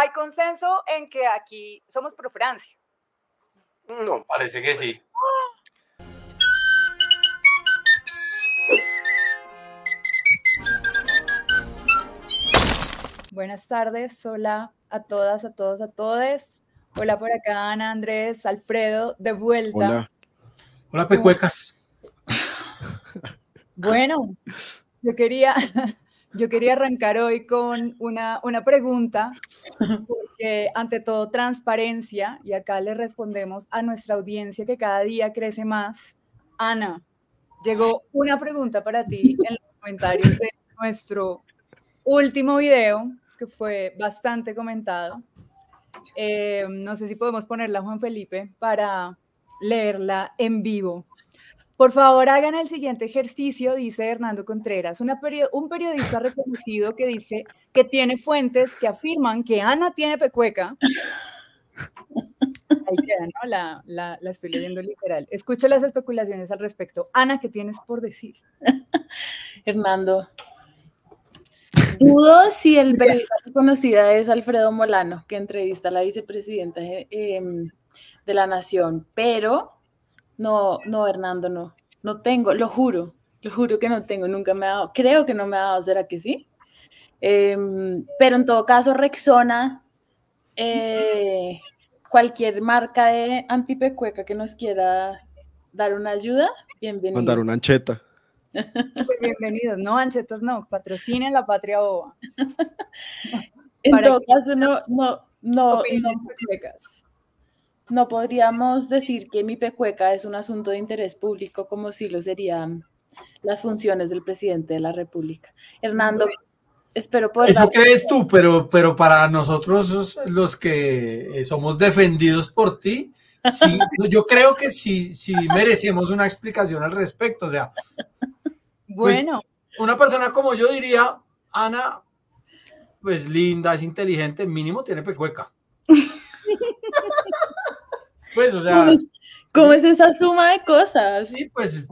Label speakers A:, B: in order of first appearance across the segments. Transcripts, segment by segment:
A: Hay consenso en que aquí somos pro Francia.
B: No, parece que sí.
A: Buenas tardes, hola a todas, a todos, a todes. Hola por acá, Ana, Andrés, Alfredo, de vuelta. Hola.
B: Hola, pecuecas.
A: Bueno, yo quería, yo quería arrancar hoy con una, pregunta, porque ante todo transparencia, y acá le respondemos a nuestra audiencia que cada día crece más. Ana, llegó una pregunta para ti en los comentarios de nuestro último video, que fue bastante comentado. Eh, no sé si podemos ponerla, Juan Felipe, para leerla en vivo. Por favor, hagan el siguiente ejercicio, dice Hernando Contreras, un periodista reconocido que dice que tiene fuentes que afirman que Ana tiene pecueca. Ahí queda, ¿no? La, estoy leyendo literal. Escucho las especulaciones al respecto. Ana, ¿qué tienes por decir?
C: Hernando, Dudo si el periodista reconocida es Alfredo Molano, que entrevista a la vicepresidenta eh, em, de la Nación, pero no, no, Hernando, no. No tengo, lo juro, lo juro que no tengo, nunca me ha dado, creo que no me ha dado, ¿será que sí? Em, pero en todo caso, Rexona, eh, cualquier marca de antipecueca que nos quiera dar una ayuda, bienvenido.
A: Mandar una
D: ancheta.
C: bienvenidos,
A: no, anchetas no, patrocine la patria boba. en todo caso, no,
C: no, no, no, no podríamos decir que mi pecueca es un asunto de interés público como si lo serían las funciones del presidente de la República. Hernando, espero poder... Eso crees tú,
B: pero, pero para nosotros los que eh, somos defendidos por ti, sí, yo creo que sí, sí merecemos una explicación al respecto. O sea, pues, bueno. una persona como yo diría, Ana, pues linda, es inteligente, mínimo tiene pecueca. Pues, ¿Cómo es
C: esa suma de cosas? Sí,
B: pues,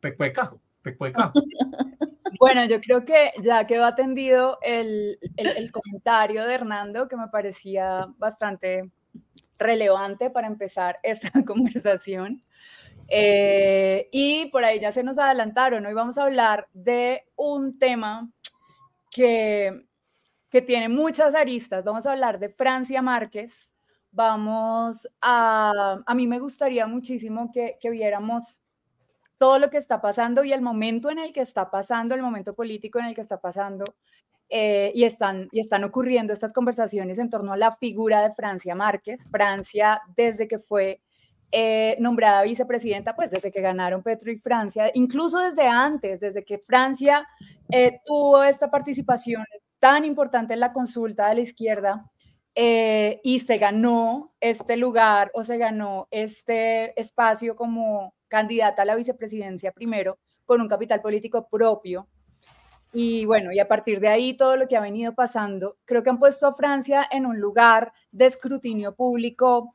B: pecueca, pecueca.
A: Bueno, yo creo que ya quedó atendido el, comentario de Hernando, que me parecía bastante relevante para empezar esta conversación. Eh, y por ahí ya se nos adelantaron, hoy vamos a hablar de un tema que, que tiene muchas aristas. Vamos a hablar de Francia Márquez, vamos a, a mí me gustaría muchísimo que, viéramos todo lo que está pasando y el momento en el que está pasando, el momento político en el que está pasando, eh, y, están, y están ocurriendo estas conversaciones en torno a la figura de Francia Márquez. Francia, desde que fue eh, nombrada vicepresidenta, pues desde que ganaron Petro y Francia, incluso desde antes, desde que Francia eh, tuvo esta participación tan importante en la consulta de la izquierda, eh, y se ganó este lugar o se ganó este espacio como candidata a la vicepresidencia primero con un capital político propio. Y bueno, y a partir de ahí todo lo que ha venido pasando, creo que han puesto a Francia en un lugar de escrutinio público,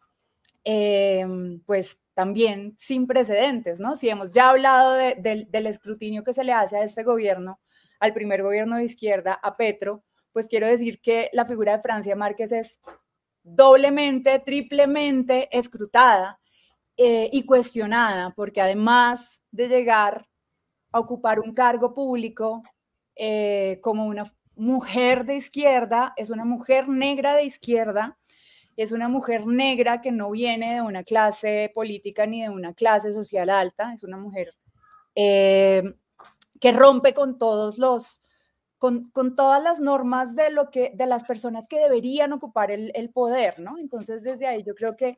A: eh, pues también sin precedentes, ¿no? Si hemos ya hablado del escrutinio que se le hace a este gobierno, al primer gobierno de izquierda, a Petro, pues quiero decir que la figura de Francia Márquez es doblemente, triplemente escrutada eh, y cuestionada, porque además de llegar a ocupar un cargo público eh, como una mujer de izquierda, es una mujer negra de izquierda, es una mujer negra que no viene de una clase política ni de una clase social alta, es una mujer eh, que rompe con todos los con, todas las normas de lo que de las personas que deberían ocupar el, poder, ¿no? Entonces desde ahí yo creo que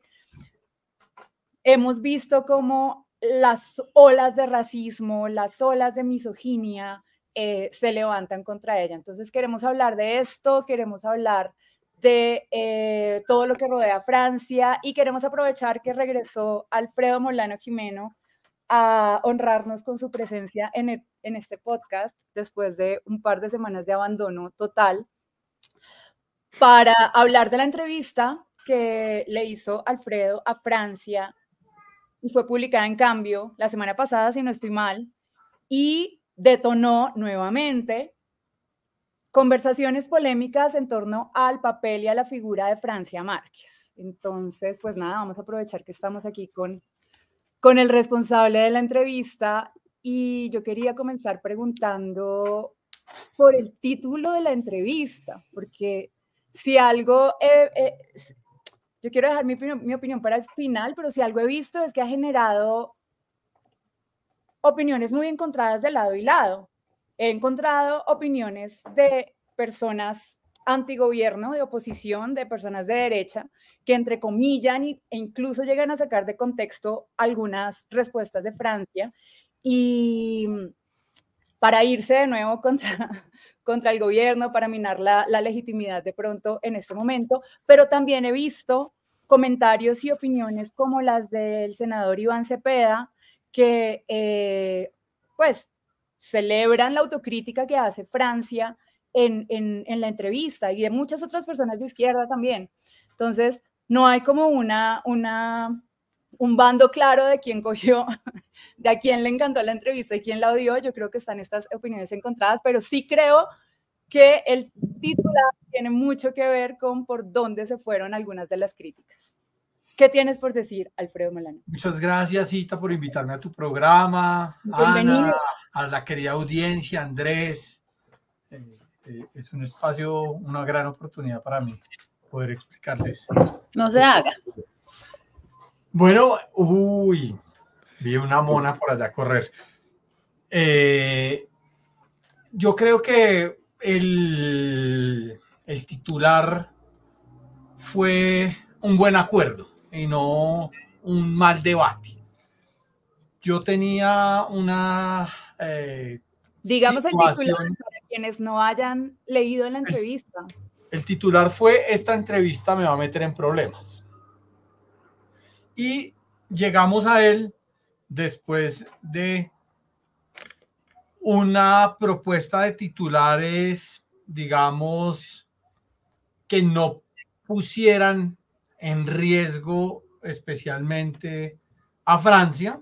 A: hemos visto cómo las olas de racismo, las olas de misoginia eh, se levantan contra ella. Entonces queremos hablar de esto, queremos hablar de eh, todo lo que rodea Francia y queremos aprovechar que regresó Alfredo Molano Jimeno a honrarnos con su presencia e, en, este podcast después de un par de semanas de abandono total para hablar de la entrevista que le hizo Alfredo a Francia y fue publicada en cambio la semana pasada, si no estoy mal, y detonó nuevamente conversaciones polémicas en torno al papel y a la figura de Francia Márquez. Entonces, pues nada, vamos a aprovechar que estamos aquí con con el responsable de la entrevista y yo quería comenzar preguntando por el título de la entrevista, porque si algo, yo quiero dejar mi, mi opinión para el final, pero si algo he visto es que ha generado opiniones muy encontradas de lado y lado. He encontrado opiniones de personas antigobierno, de oposición, de personas de derecha, que entre comillas e incluso llegan a sacar de contexto algunas respuestas de Francia y para irse de nuevo contra, contra el gobierno, para minar la, legitimidad de pronto en este momento, pero también he visto comentarios y opiniones como las del senador Iván Cepeda, que eh, pues celebran la autocrítica que hace Francia en, en, en, la entrevista y de muchas otras personas de izquierda también. Entonces, no hay como una, una, un bando claro de quién cogió, de a quién le encantó la entrevista y quién la odió. Yo creo que están estas opiniones encontradas, pero sí creo que el titular tiene mucho que ver con por dónde se fueron algunas de las críticas. ¿Qué tienes por decir, Alfredo Melano?
B: Muchas gracias, Cita, por invitarme a tu programa. Bienvenido. a la querida audiencia, Andrés. Eh, eh, es un espacio, una gran oportunidad para mí poder explicarles. No se haga. Bueno, uy, vi una mona por allá correr. Eh, yo creo que el, el titular fue un buen acuerdo y no un mal debate. Yo tenía una... Eh,
A: Digamos el titular para quienes no hayan leído la entrevista.
B: El titular fue, esta entrevista me va a meter en problemas. Y llegamos a él después de una propuesta de titulares, digamos, que no pusieran en riesgo especialmente a Francia,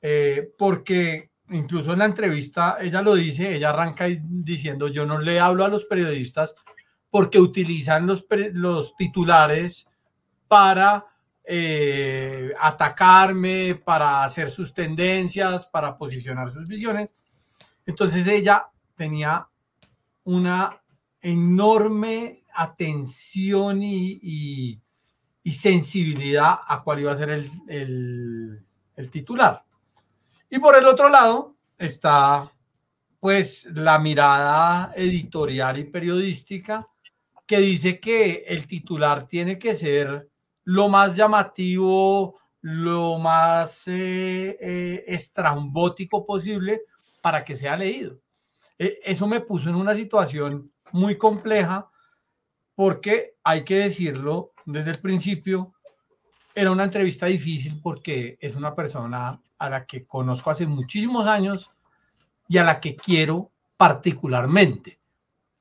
B: eh, porque incluso en la entrevista ella lo dice, ella arranca diciendo, yo no le hablo a los periodistas porque utilizan los, titulares para eh, atacarme, para hacer sus tendencias, para posicionar sus visiones. Entonces ella tenía una enorme atención y, sensibilidad a cuál iba a ser el, el titular. Y por el otro lado está pues la mirada editorial y periodística que dice que el titular tiene que ser lo más llamativo, lo más eh, eh, estrambótico posible para que sea leído. Eh, eso me puso en una situación muy compleja porque hay que decirlo desde el principio, era una entrevista difícil porque es una persona a la que conozco hace muchísimos años y a la que quiero particularmente,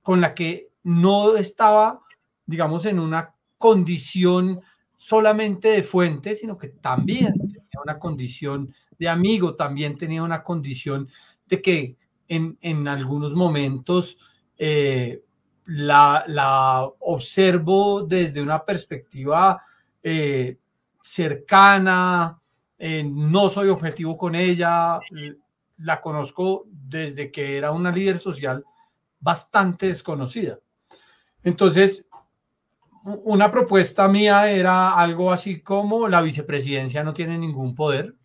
B: con la que no estaba, digamos, en una condición solamente de fuente, sino que también tenía una condición de amigo, también tenía una condición de que en, algunos momentos eh, la, la, observo desde una perspectiva eh, cercana, eh, no soy objetivo con ella, la conozco desde que era una líder social bastante desconocida. Entonces, una propuesta mía era algo así como la vicepresidencia no tiene ningún poder.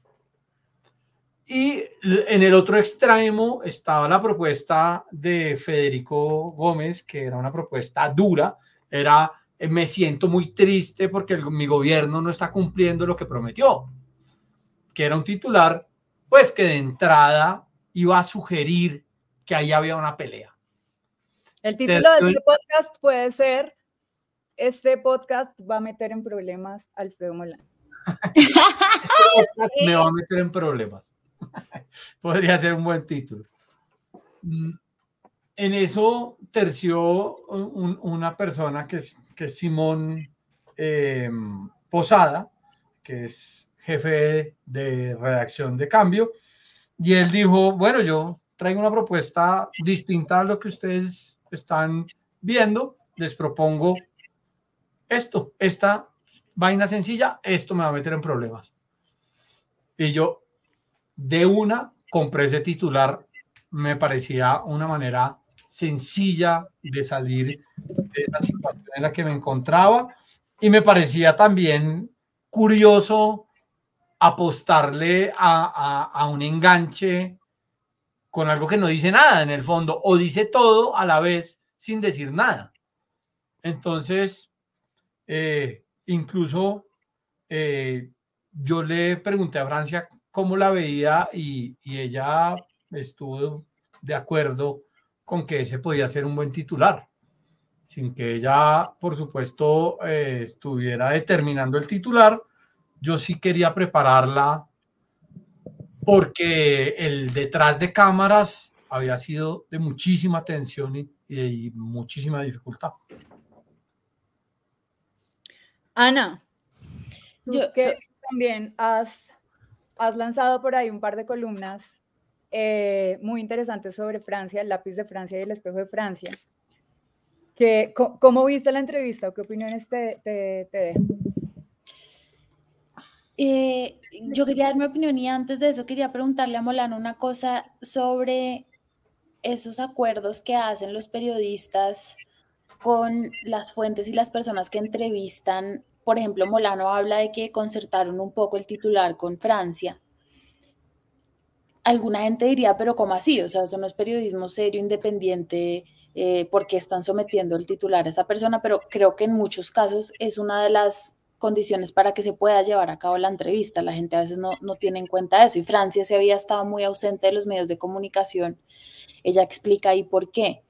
B: Y en el otro extremo estaba la propuesta de Federico Gómez, que era una propuesta dura, era eh, me siento muy triste porque mi gobierno no está cumpliendo lo que prometió, que era un titular pues que de entrada iba a sugerir que ahí había una pelea. El título de este
A: podcast puede ser, este podcast va a meter en problemas a Alfredo Molano.
B: me va a meter en problemas. Podría ser un buen título. Mm, en eso terció una persona que es, que Simón em, Posada, que es jefe de redacción de Cambio, y él dijo, bueno, yo traigo una propuesta distinta a lo que ustedes están viendo, les propongo esto, esta vaina sencilla, esto me va a meter en problemas. Y yo de una compré ese titular, me parecía una manera sencilla de salir de la situación en la que me encontraba y me parecía también curioso apostarle a, un enganche con algo que no dice nada en el fondo, o dice todo a la vez sin decir nada. Entonces, eh, incluso eh, yo le pregunté a Francia cómo la veía y, ella estuvo de acuerdo con que ese podía ser un buen titular, sin que ella, por supuesto, eh, estuviera determinando el titular, yo sí quería prepararla porque el detrás de cámaras había sido de muchísima tensión y, muchísima dificultad.
A: Ana, tú que también has, lanzado por ahí un par de columnas eh, muy interesantes sobre Francia, el lápiz de Francia y el espejo de Francia. ¿Cómo viste la entrevista qué opiniones te,
C: te, eh, yo quería dar mi opinión y antes de eso quería preguntarle a Molano una cosa sobre esos acuerdos que hacen los periodistas con las fuentes y las personas que entrevistan. Por ejemplo, Molano habla de que concertaron un poco el titular con Francia. Alguna gente diría, pero ¿cómo así? O sea, eso no es periodismo serio, independiente, eh, porque están sometiendo el titular a esa persona, pero creo que en muchos casos es una de las condiciones para que se pueda llevar a cabo la entrevista. La gente a veces no, tiene en cuenta eso. Y Francia se había estado muy ausente de los medios de comunicación. Ella explica ahí por qué.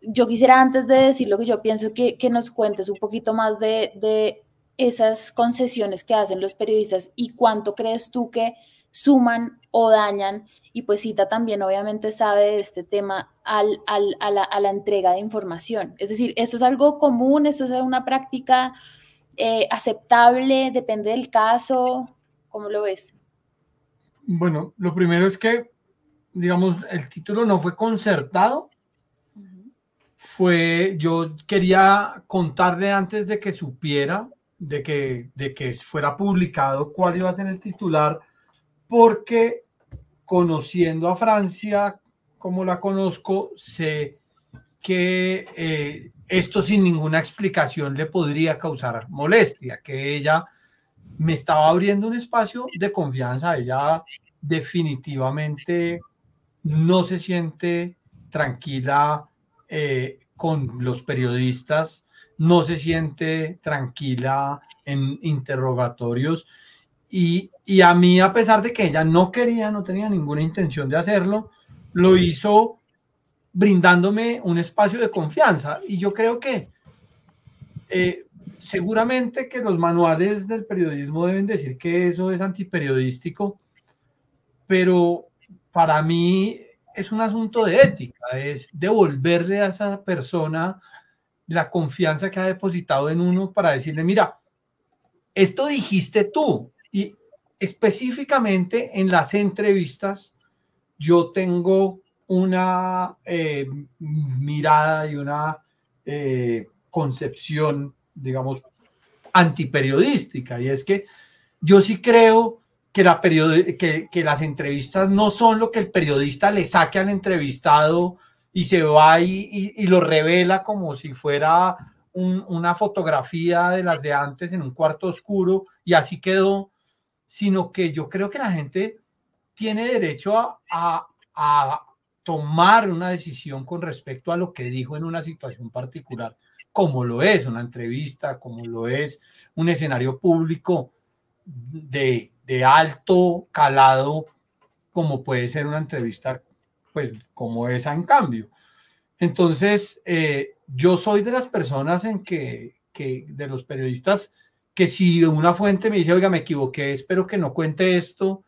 C: Yo quisiera antes de decir lo que yo pienso que, que nos cuentes un poquito más de, esas concesiones que hacen los periodistas y cuánto crees tú que suman o dañan. Y pues Cita también obviamente sabe de este tema al, a, la, entrega de información. Es decir, esto es algo común, esto es una práctica eh, aceptable? ¿Depende del caso? ¿Cómo lo ves?
B: Bueno, lo primero es que, digamos, el título no fue concertado. Fue, yo quería contarle antes de que supiera, de que, de que fuera publicado cuál iba a ser el titular, porque conociendo a Francia como la conozco, sé que eh, esto sin ninguna explicación le podría causar molestia, que ella me estaba abriendo un espacio de confianza, ella definitivamente no se siente tranquila eh, con los periodistas, no se siente tranquila en interrogatorios. Y, y, a mí, a pesar de que ella no quería, no tenía ninguna intención de hacerlo, lo hizo brindándome un espacio de confianza. Y yo creo que eh, seguramente que los manuales del periodismo deben decir que eso es antiperiodístico, pero para mí es un asunto de ética, es devolverle a esa persona la confianza que ha depositado en uno para decirle, mira, esto dijiste tú. Y específicamente en las entrevistas, yo tengo una eh, mirada y una eh, concepción, digamos, antiperiodística. Y es que yo sí creo que, la que, las entrevistas no son lo que el periodista le saque al entrevistado y se va y, y, lo revela como si fuera una fotografía de las de antes en un cuarto oscuro y así quedó, sino que yo creo que la gente tiene derecho a, tomar una decisión con respecto a lo que dijo en una situación particular, como lo es una entrevista, como lo es un escenario público de, alto calado, como puede ser una entrevista, pues como esa en cambio. Entonces, eh, yo soy de las personas en que, que, de los periodistas, que si una fuente me dice, oiga, me equivoqué, espero que no cuente esto,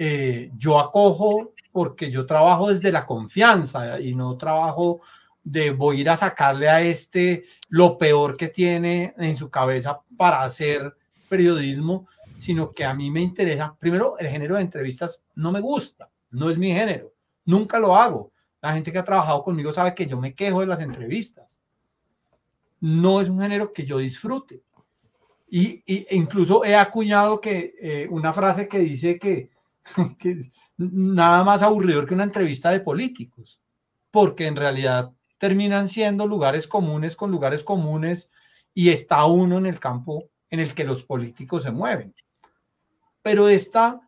B: eh, yo acojo porque yo trabajo desde la confianza y no trabajo de voy a ir a sacarle a este lo peor que tiene en su cabeza para hacer periodismo, sino que a mí me interesa, primero, el género de entrevistas no me gusta, no es mi género, nunca lo hago. La gente que ha trabajado conmigo sabe que yo me quejo de las entrevistas. No es un género que yo disfrute. Y, e incluso he acuñado que eh, una frase que dice que que nada más aburrido que una entrevista de políticos, porque en realidad terminan siendo lugares comunes con lugares comunes y está uno en el campo en el que los políticos se mueven. Pero esta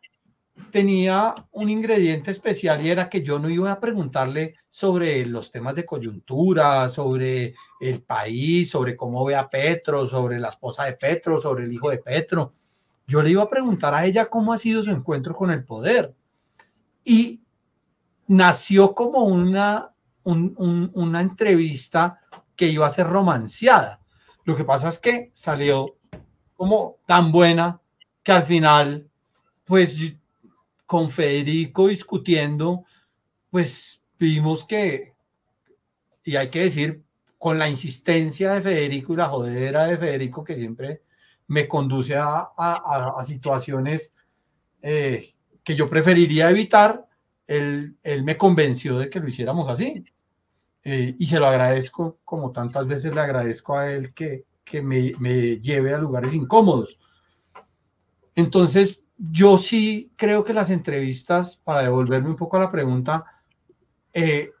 B: tenía un ingrediente especial y era que yo no iba a preguntarle sobre los temas de coyuntura, sobre el país, sobre cómo ve a Petro, sobre la esposa de Petro, sobre el hijo de Petro. Yo le iba a preguntar a ella cómo ha sido su encuentro con el poder. Y nació como una, una entrevista que iba a ser romanciada. Lo que pasa es que salió como tan buena que al final, pues con Federico discutiendo, pues vimos que, y hay que decir, con la insistencia de Federico y la jodera de Federico, que siempre me conduce a, situaciones eh, que yo preferiría evitar, él, me convenció de que lo hiciéramos así. Eh, y se lo agradezco, como tantas veces le agradezco a él que, me, lleve a lugares incómodos. Entonces, yo sí creo que las entrevistas, para devolverme un poco a la pregunta, eh,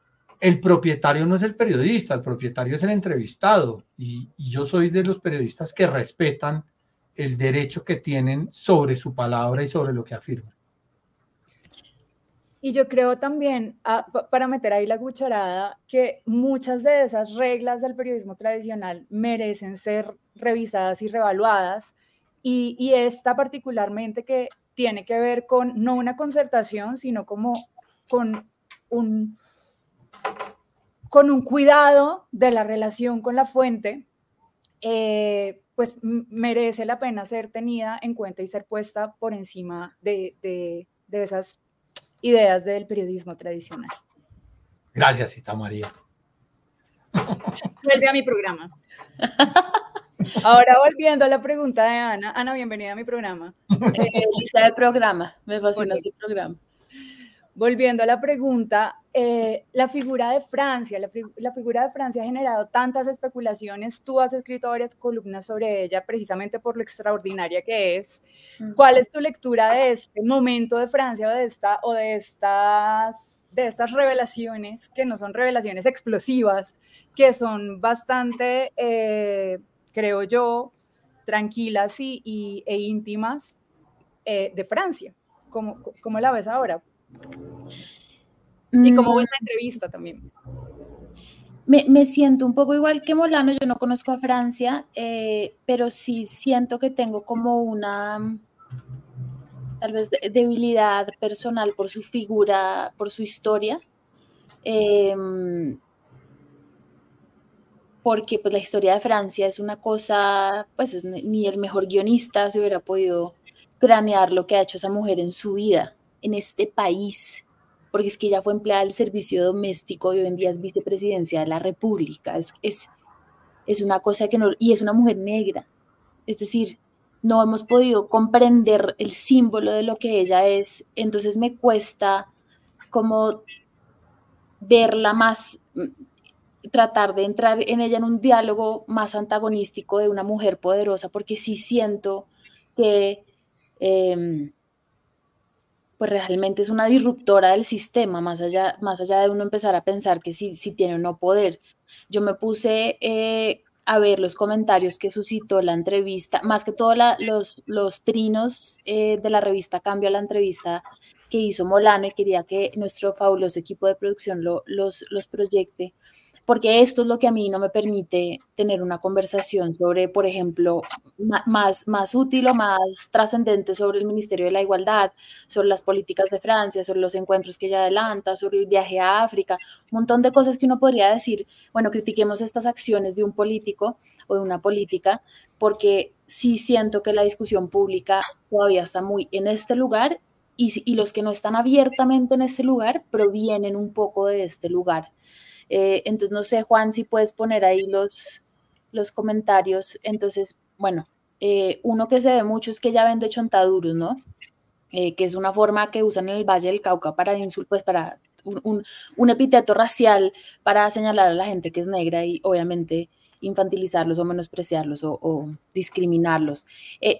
B: el propietario no es el periodista, el propietario es el entrevistado. y, yo soy de los periodistas que respetan el derecho que tienen sobre su palabra y sobre lo que afirman.
A: Y yo creo también, ah, para meter ahí la cucharada, que muchas de esas reglas del periodismo tradicional merecen ser revisadas y revaluadas. Y, y esta particularmente que tiene que ver con no una concertación, sino como con un, con un cuidado de la relación con la fuente, eh, pues merece la pena ser tenida en cuenta y ser puesta por encima de, esas ideas del periodismo tradicional.
B: Gracias, y María.
A: Vuelve a mi programa. Ahora volviendo a la pregunta de Ana. Ana, bienvenida a mi programa. Eh, programa, me fascina su programa. Volviendo a la pregunta, eh, la figura de Francia, la, figura de Francia ha generado tantas especulaciones, tú has escrito varias columnas sobre ella precisamente por lo extraordinaria que es. Mm. ¿Cuál es tu lectura de este momento de Francia o de, esta, o de, estas, de estas revelaciones, que no son revelaciones explosivas, que son bastante, eh, creo yo, tranquilas y, e íntimas eh, de Francia? ¿Cómo, ¿Cómo la ves ahora? Y como mm. una entrevista también.
C: Me, siento un poco igual que Molano, yo no conozco a Francia, eh, pero sí siento que tengo como una tal vez debilidad personal por su figura, por su historia, em, porque pues la historia de Francia es una cosa, pues ni el mejor guionista se hubiera podido cranear lo que ha hecho esa mujer en su vida, en este país porque es que ella fue empleada del servicio doméstico y hoy en día es vicepresidencia de la República. Es, es, es una cosa que no, y es una mujer negra. Es decir, no hemos podido comprender el símbolo de lo que ella es, entonces me cuesta como verla más, tratar de entrar en ella en un diálogo más antagonístico de una mujer poderosa, porque sí siento que... Em, pues realmente es una disruptora del sistema, más allá, más allá de uno empezar a pensar que sí sí tiene o no poder. Yo me puse eh, a ver los comentarios que suscitó la entrevista, más que todo los, trinos eh, de la revista Cambio a la entrevista que hizo Molano y quería que nuestro fabuloso equipo de producción los, los proyecte porque esto es lo que a mí no me permite tener una conversación sobre, por ejemplo, más, más útil o más trascendente sobre el Ministerio de la Igualdad, sobre las políticas de Francia, sobre los encuentros que ella adelanta, sobre el viaje a África, un montón de cosas que uno podría decir, bueno, critiquemos estas acciones de un político o de una política, porque sí siento que la discusión pública todavía está muy en este lugar y, y los que no están abiertamente en este lugar provienen un poco de este lugar. Eh, entonces, no sé, Juan, si puedes poner ahí los, los comentarios. Entonces, bueno, eh, uno que se ve mucho es que ella vende chontaduros, ¿no? Eh, que es una forma que usan en el Valle del Cauca para insultar, pues para un, un, epíteto racial para señalar a la gente que es negra y obviamente infantilizarlos o menospreciarlos o, discriminarlos.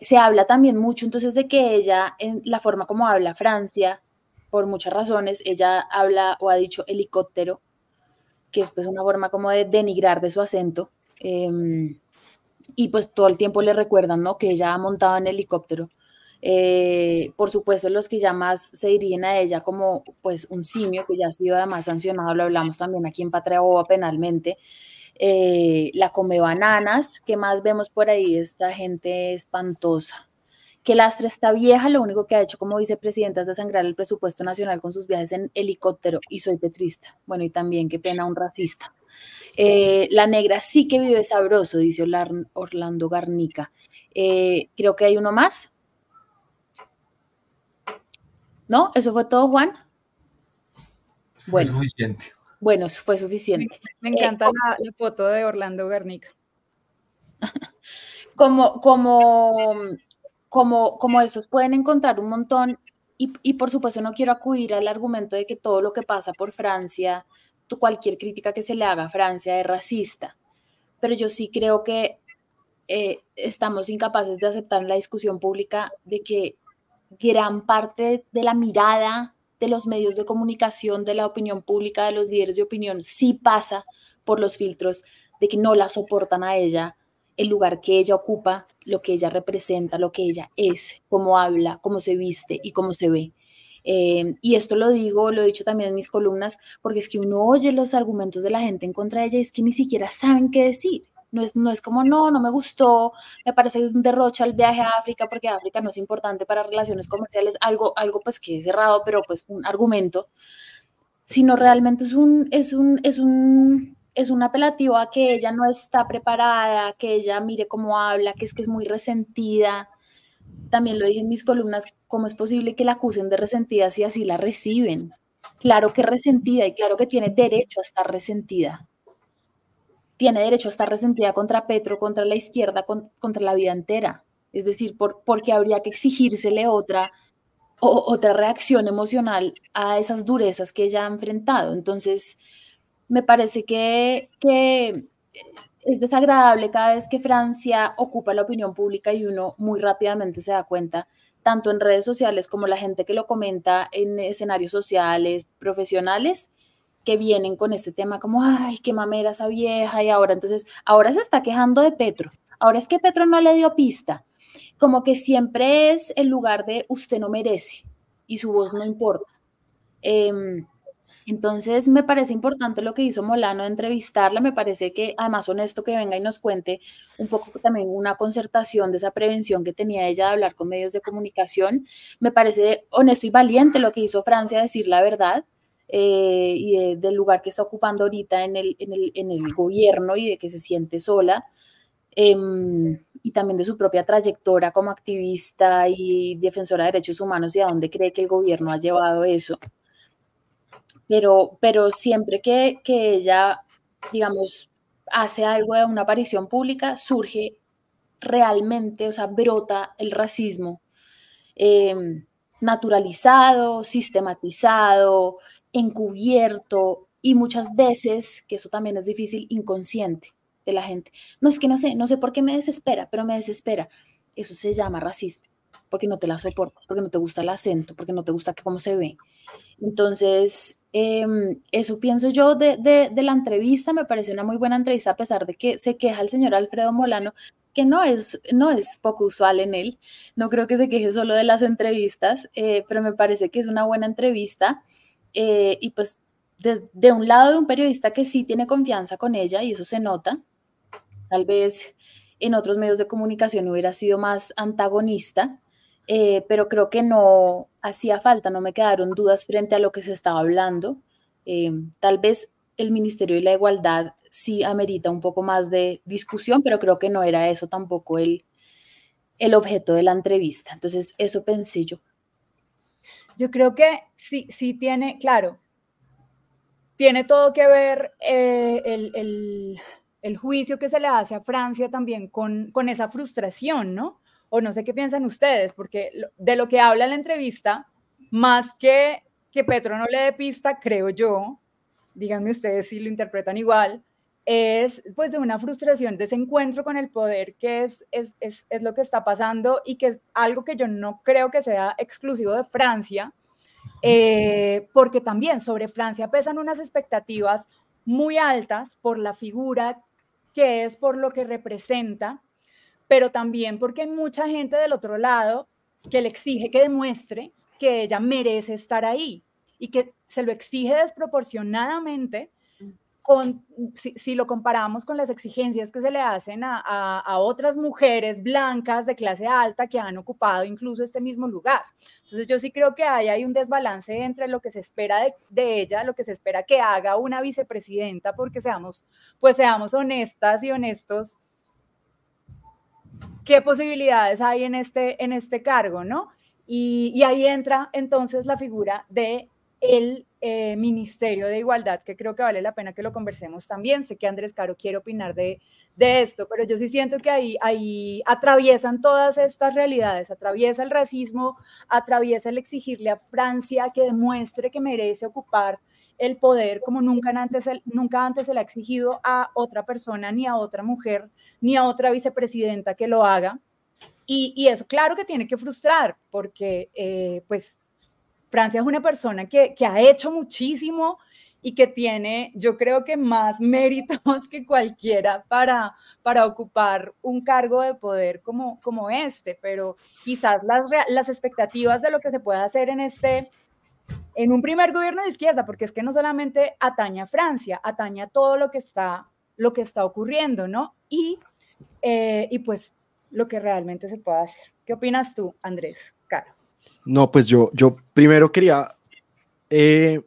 C: se habla también mucho entonces de que ella, en la forma como habla Francia, por muchas razones, ella habla o ha dicho helicóptero que es pues una forma como de denigrar de su acento. Em, y pues todo el tiempo le recuerdan, ¿no? Que ella ha montado en helicóptero. Eh, por supuesto, los que ya más se dirigen a ella como pues un simio que ya ha sido además sancionado, lo hablamos también aquí en Patria penalmente. Eh, la come bananas, que más vemos por ahí? Esta gente espantosa que Lastra está vieja, lo único que ha hecho como vicepresidenta es desangrar el presupuesto nacional con sus viajes en helicóptero y soy petrista. Bueno, y también qué pena un racista. Eh, la negra sí que vive sabroso, dice Orlando Garnica. Eh, creo que hay uno más. ¿No? ¿Eso fue todo, Juan?
B: Bueno. Suficiente.
C: Bueno, fue suficiente. Me, encanta eh, la, la
A: foto de Orlando Garnica.
C: como, como como, como estos pueden encontrar un montón, y, por supuesto no quiero acudir al argumento de que todo lo que pasa por Francia, cualquier crítica que se le haga a Francia es racista, pero yo sí creo que eh, estamos incapaces de aceptar la discusión pública de que gran parte de la mirada de los medios de comunicación, de la opinión pública, de los líderes de opinión, sí pasa por los filtros de que no la soportan a ella, el lugar que ella ocupa, lo que ella representa, lo que ella es, cómo habla, cómo se viste y cómo se ve. Em, y esto lo digo, lo he dicho también en mis columnas, porque es que uno oye los argumentos de la gente en contra de ella y es que ni siquiera saben qué decir. No es, no es como, no, no me gustó, me parece un derroche al viaje a África porque África no es importante para relaciones comerciales, algo, algo pues que es cerrado, pero pues un argumento, sino realmente es un, es un, es un, es un apelativo a que ella no está preparada, que ella mire cómo habla, que es que es muy resentida. También lo dije en mis columnas, ¿cómo es posible que la acusen de resentida si así la reciben? Claro que resentida y claro que tiene derecho a estar resentida. Tiene derecho a estar resentida contra Petro, contra la izquierda, contra la vida entera. Es decir, por, porque habría que exigírsele otra, otra reacción emocional a esas durezas que ella ha enfrentado. Entonces, me parece que, es desagradable cada vez que Francia ocupa la opinión pública y uno muy rápidamente se da cuenta, tanto en redes sociales como la gente que lo comenta en escenarios sociales, profesionales, que vienen con este tema como, ay, qué mamera esa vieja y ahora entonces, ahora se está quejando de Petro, ahora es que Petro no le dio pista, como que siempre es el lugar de usted no merece y su voz no importa. Em, entonces, me parece importante lo que hizo Molano entrevistarla, me parece que además honesto que venga y nos cuente un poco también una concertación de esa prevención que tenía ella de hablar con medios de comunicación. Me parece honesto y valiente lo que hizo Francia decir la verdad. Eh, y del lugar que está ocupando ahorita en el, gobierno y de que se siente sola. Em, y también de su propia trayectoria como activista y defensora de derechos humanos y a dónde cree que el gobierno ha llevado eso pero, siempre que, que ella, digamos, hace algo de una aparición pública, surge realmente, o sea, brota el racismo em, naturalizado, sistematizado, encubierto y muchas veces, que eso también es difícil, inconsciente de la gente. No es que no sé, no sé por qué me desespera, pero me desespera. Eso se llama racismo, porque no te la soportas, porque no te gusta el acento, porque no te gusta cómo se ve. Entonces, Em, eso pienso yo de, la entrevista, me parece una muy buena entrevista, a pesar de que se queja el señor Alfredo Molano, que no es, no es poco usual en él, no creo que se queje solo de las entrevistas, eh, pero me parece que es una buena entrevista eh, y pues de un lado de un periodista que sí tiene confianza con ella y eso se nota, tal vez en otros medios de comunicación hubiera sido más antagonista, eh, pero creo que no hacía falta, no me quedaron dudas frente a lo que se estaba hablando. Eh, tal vez el Ministerio de la Igualdad sí amerita un poco más de discusión, pero creo que no era eso tampoco el, objeto de la entrevista. Entonces, eso pensé yo. Yo creo que sí, sí tiene, claro, tiene todo que ver
A: eh, el, juicio que se le hace a Francia también con, con esa frustración, ¿no? o no sé qué piensan ustedes, porque de lo que habla la entrevista, más que que Petro no le dé pista, creo yo, díganme ustedes si lo interpretan igual, es pues de una frustración, de encuentro con el poder, que es, es, lo que está pasando y que es algo que yo no creo que sea exclusivo de Francia, eh, porque también sobre Francia pesan unas expectativas muy altas por la figura que es, por lo que representa, pero también porque hay mucha gente del otro lado que le exige que demuestre que ella merece estar ahí y que se lo exige desproporcionadamente con, si, lo comparamos con las exigencias que se le hacen a, otras mujeres blancas de clase alta que han ocupado incluso este mismo lugar. Entonces yo sí creo que hay, hay un desbalance entre lo que se espera de, ella, lo que se espera que haga una vicepresidenta, porque seamos, pues seamos honestas y honestos, qué posibilidades hay en este, en este cargo, Y, ahí entra entonces la figura de el eh, Ministerio de Igualdad, que creo que vale la pena que lo conversemos también. Sé que Andrés Caro quiere opinar de, de esto, pero yo sí siento que ahí, ahí atraviesan todas estas realidades, atraviesa el racismo, atraviesa el exigirle a Francia que demuestre que merece ocupar el poder como nunca antes, nunca antes se le ha exigido a otra persona, ni a otra mujer, ni a otra vicepresidenta que lo haga. Y, y eso, claro que tiene que frustrar, porque eh, pues Francia es una persona que, ha hecho muchísimo y que tiene, yo creo que más méritos que cualquiera para, para ocupar un cargo de poder como, como este, pero quizás las, las expectativas de lo que se pueda hacer en este en un primer gobierno de izquierda, porque es que no solamente atañe a Francia, atañe a todo lo que está, lo que está ocurriendo, ¿no? Y, eh, y pues lo que realmente se puede hacer. ¿Qué opinas tú, Andrés? Caro.
D: No, pues yo, yo primero quería, eh,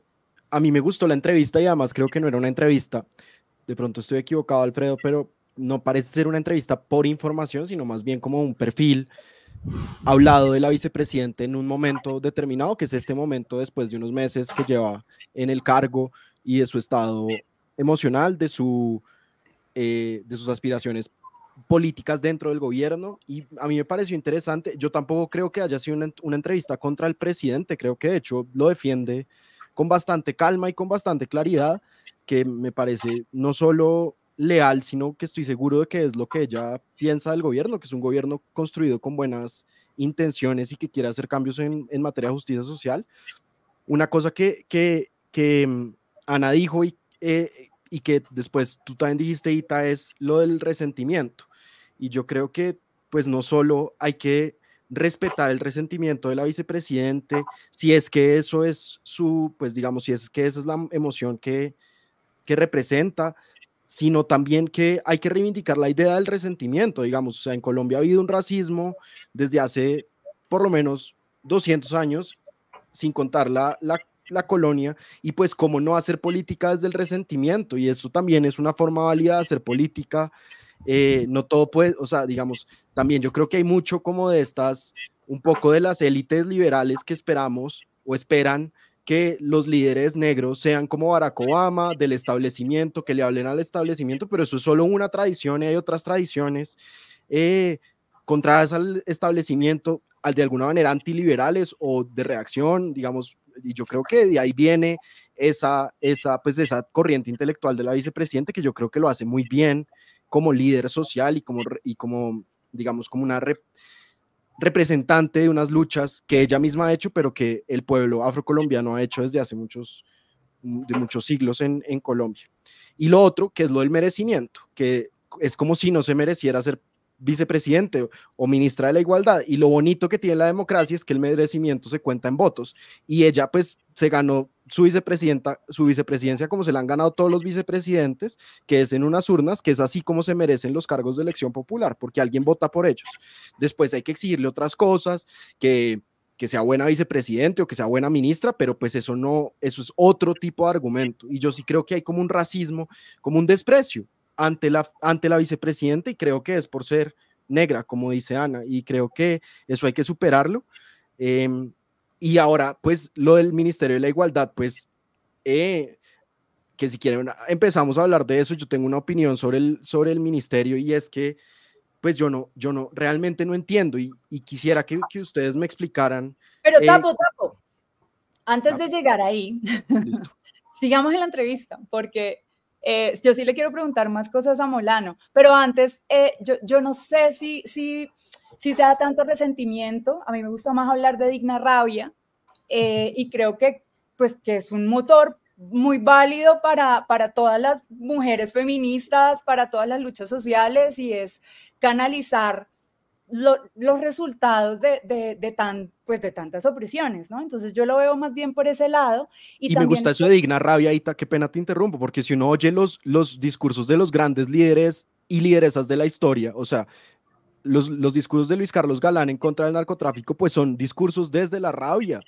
D: a mí me gustó la entrevista y además creo que no era una entrevista. De pronto estoy equivocado, Alfredo, pero no parece ser una entrevista por información, sino más bien como un perfil hablado de la vicepresidenta en un momento determinado, que es este momento después de unos meses que lleva en el cargo y de su estado emocional, de, su, eh, de sus aspiraciones políticas dentro del gobierno y a mí me pareció interesante, yo tampoco creo que haya sido una entrevista contra el presidente, creo que de hecho lo defiende con bastante calma y con bastante claridad, que me parece no solo leal, sino que estoy seguro de que es lo que ella piensa del gobierno, que es un gobierno construido con buenas intenciones y que quiere hacer cambios en, materia de justicia social. Una cosa que, que, que mm, Ana dijo eh, y, que después tú también dijiste, Ita, es lo del resentimiento. Y yo creo que pues no solo hay que respetar el resentimiento de la vicepresidente, si es que eso es su, pues digamos, si es que esa es la emoción que, que representa, sino también que hay que reivindicar la idea del resentimiento, digamos, o sea, en Colombia ha habido un racismo desde hace por lo menos 200 años, sin contar la, la, colonia, y pues cómo no hacer política desde el resentimiento, y eso también es una forma válida de hacer política, eh, no todo puede, o sea, digamos, también yo creo que hay mucho como de estas, un poco de las élites liberales que esperamos o esperan que los líderes negros sean como Barack Obama, del establecimiento, que le hablen al establecimiento, pero eso es solo una tradición y hay otras tradiciones eh, contrarias al establecimiento, al de alguna manera antiliberales o de reacción, digamos, y yo creo que de ahí viene esa, esa, pues, esa corriente intelectual de la vicepresidenta que yo creo que lo hace muy bien como líder social y como, y como digamos, como una... Rep representante de unas luchas que ella misma ha hecho, pero que el pueblo afrocolombiano ha hecho desde hace muchos, de muchos siglos en, en Colombia. Y lo otro, que es lo del merecimiento, que es como si no se mereciera ser vicepresidente o ministra de la igualdad. Y lo bonito que tiene la democracia es que el merecimiento se cuenta en votos. Y ella pues se ganó su vicepresidenta, su vicepresidencia como se la han ganado todos los vicepresidentes, que es en unas urnas, que es así como se merecen los cargos de elección popular, porque alguien vota por ellos. Después hay que exigirle otras cosas, que que sea buena vicepresidente o que sea buena ministra, pero pues eso no, eso es otro tipo de argumento. Y yo sí creo que hay como un racismo, como un desprecio ante la, ante la vicepresidenta y creo que es por ser negra, como dice Ana, y creo que eso hay que superarlo. Em, y ahora, pues lo del Ministerio de la Igualdad, pues, eh, que si quieren, empezamos a hablar de eso, yo tengo una opinión sobre el, sobre el ministerio y es que, pues yo no, yo no, realmente no entiendo y, quisiera que, ustedes me explicaran.
A: Pero eh, tapo, antes ah, de llegar ahí, sigamos en la entrevista, porque eh, yo sí le quiero preguntar más cosas a Molano, pero antes, eh, yo, no sé si, si, si sea tanto resentimiento, a mí me gusta más hablar de digna rabia, eh, y creo que, pues, que es un motor muy válido para, para todas las mujeres feministas, para todas las luchas sociales, y es canalizar los resultados de, tan, pues de tantas opresiones, ¿no? Entonces yo lo veo más bien por ese lado. Y, me gusta
D: eso de digna rabia, Ita, qué pena te interrumpo, porque si uno oye los, los discursos de los grandes líderes y lideresas de la historia, o sea, los, los discursos de Luis Carlos Galán en contra del narcotráfico, pues son discursos desde la rabia,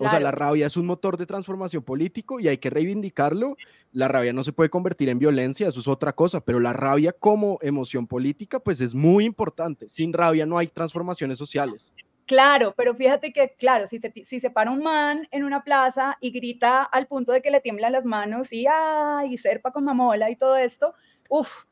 D: o sea, la rabia es un motor de transformación político y hay que reivindicarlo. La rabia no se puede convertir en violencia, eso es otra cosa, pero la rabia como emoción política, pues es muy importante. Sin rabia no hay transformaciones sociales.
A: Claro, pero fíjate que, claro, si se, si se para un man en una plaza y grita al punto de que le tiemblan las manos y, ay, y serpa con mamola y todo esto, uff,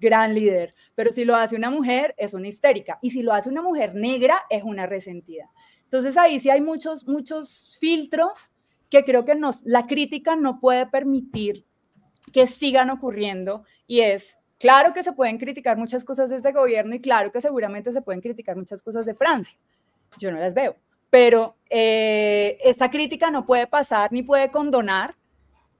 A: gran líder, pero si lo hace una mujer es una histérica y si lo hace una mujer negra es una resentida. Entonces ahí sí hay muchos, muchos filtros que creo que nos, la crítica no puede permitir que sigan ocurriendo y es, claro que se pueden criticar muchas cosas de este gobierno y claro que seguramente se pueden criticar muchas cosas de Francia, yo no las veo, pero eh, esta crítica no puede pasar ni puede condonar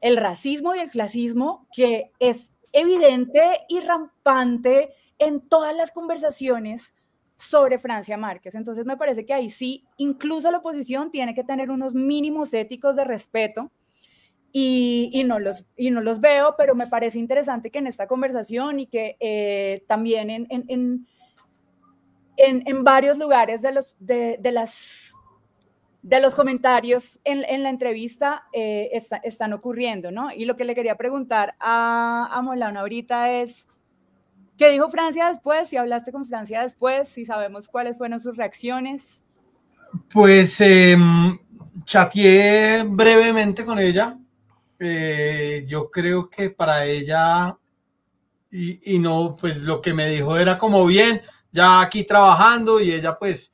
A: el racismo y el clasismo que es evidente y rampante en todas las conversaciones sobre Francia Márquez. Entonces me parece que ahí sí, incluso la oposición tiene que tener unos mínimos éticos de respeto y, no, los, y no los veo, pero me parece interesante que en esta conversación y que eh, también en en, varios lugares de, los, de, de las de los comentarios en, la entrevista eh, están ocurriendo, ¿no? Y lo que le quería preguntar a, a Molano ahorita es, ¿qué dijo Francia después? Si hablaste con Francia después, si sabemos cuáles fueron sus reacciones.
B: Pues em, chateé brevemente con ella. Eh, yo creo que para ella, y no, pues lo que me dijo era como bien, ya aquí trabajando y ella pues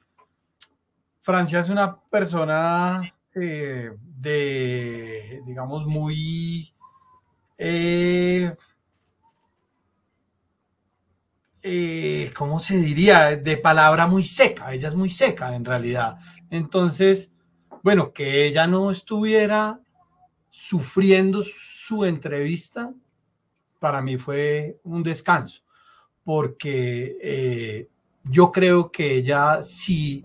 B: Francia es una persona eh, de, digamos, muy... Eh, eh, ¿Cómo se diría? De palabra muy seca, ella es muy seca en realidad. Entonces, bueno, que ella no estuviera sufriendo su entrevista, para mí fue un descanso, porque yo creo que ella, sí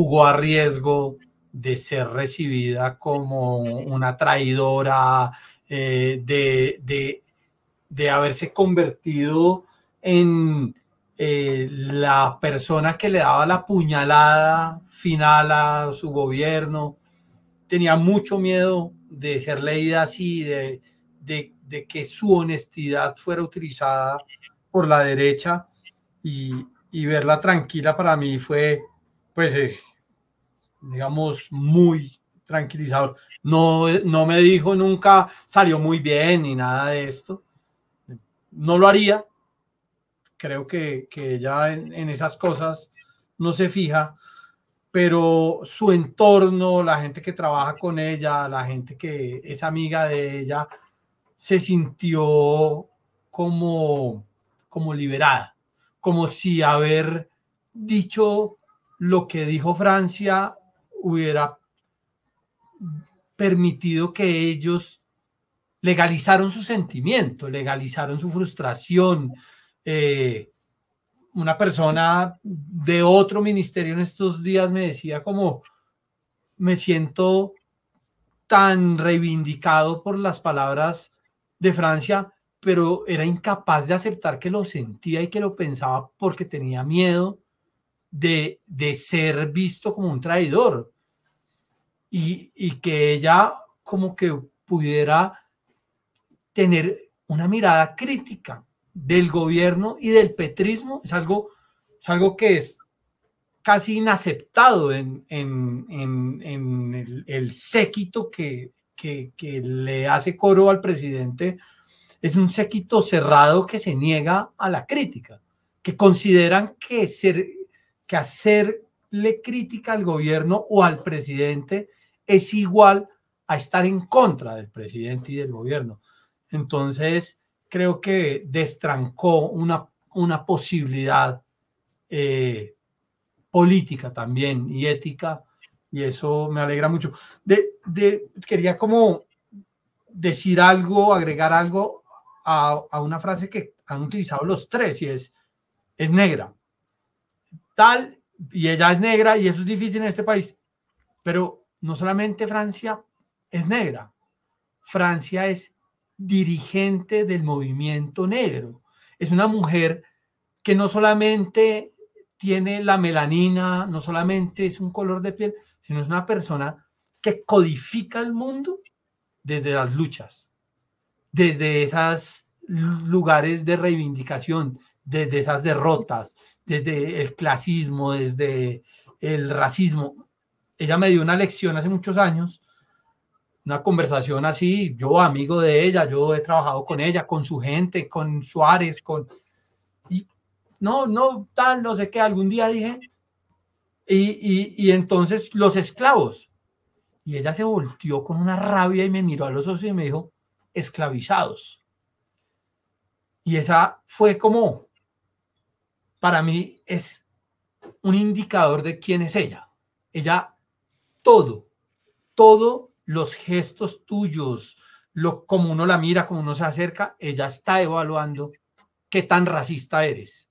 B: jugó a riesgo de ser recibida como una traidora, eh, de, de, haberse convertido en eh, la persona que le daba la puñalada final a su gobierno. Tenía mucho miedo de ser leída así, de, de, que su honestidad fuera utilizada por la derecha y, verla tranquila para mí fue, pues, eh, digamos, muy tranquilizador. No, me dijo nunca salió muy bien ni nada de esto. No lo haría. Creo que, que ella en, esas cosas no se fija, pero su entorno, la gente que trabaja con ella, la gente que es amiga de ella, se sintió como, como liberada, como si haber dicho lo que dijo Francia hubiera permitido que ellos legalizaron su sentimiento, legalizaron su frustración. Eh, una persona de otro ministerio en estos días me decía como, me siento tan reivindicado por las palabras de Francia, pero era incapaz de aceptar que lo sentía y que lo pensaba porque tenía miedo de, de ser visto como un traidor y, que ella como que pudiera tener una mirada crítica del gobierno y del petrismo es algo, algo que es casi inaceptado en, el, séquito que, le hace coro al presidente. Es un séquito cerrado que se niega a la crítica, que consideran que, ser, que hacerle crítica al gobierno o al presidente es igual a estar en contra del presidente y del gobierno. Entonces, creo que destrancó una, una posibilidad eh, política también y ética, y eso me alegra mucho. quería como decir algo, agregar algo a, a, una frase que han utilizado los tres, y es, es negra. Tal, y ella es negra, y eso es difícil en este país, pero no solamente Francia es negra, Francia es dirigente del movimiento negro. Es una mujer que no solamente tiene la melanina, no solamente es un color de piel, sino es una persona que codifica el mundo desde las luchas, desde esos lugares de reivindicación, desde esas derrotas, desde el clasismo, desde el racismo ella me dio una lección hace muchos años, una conversación así, yo amigo de ella, yo he trabajado con ella, con su gente, con Suárez, con... Y no, no, tal, no sé qué, algún día dije, y, y, y entonces los esclavos. Y ella se volteó con una rabia y me miró a los ojos y me dijo, esclavizados. Y esa fue como, para mí es un indicador de quién es ella. Ella todo, todos los gestos tuyos, lo, como uno la mira, como uno se acerca, ella está evaluando qué tan racista eres,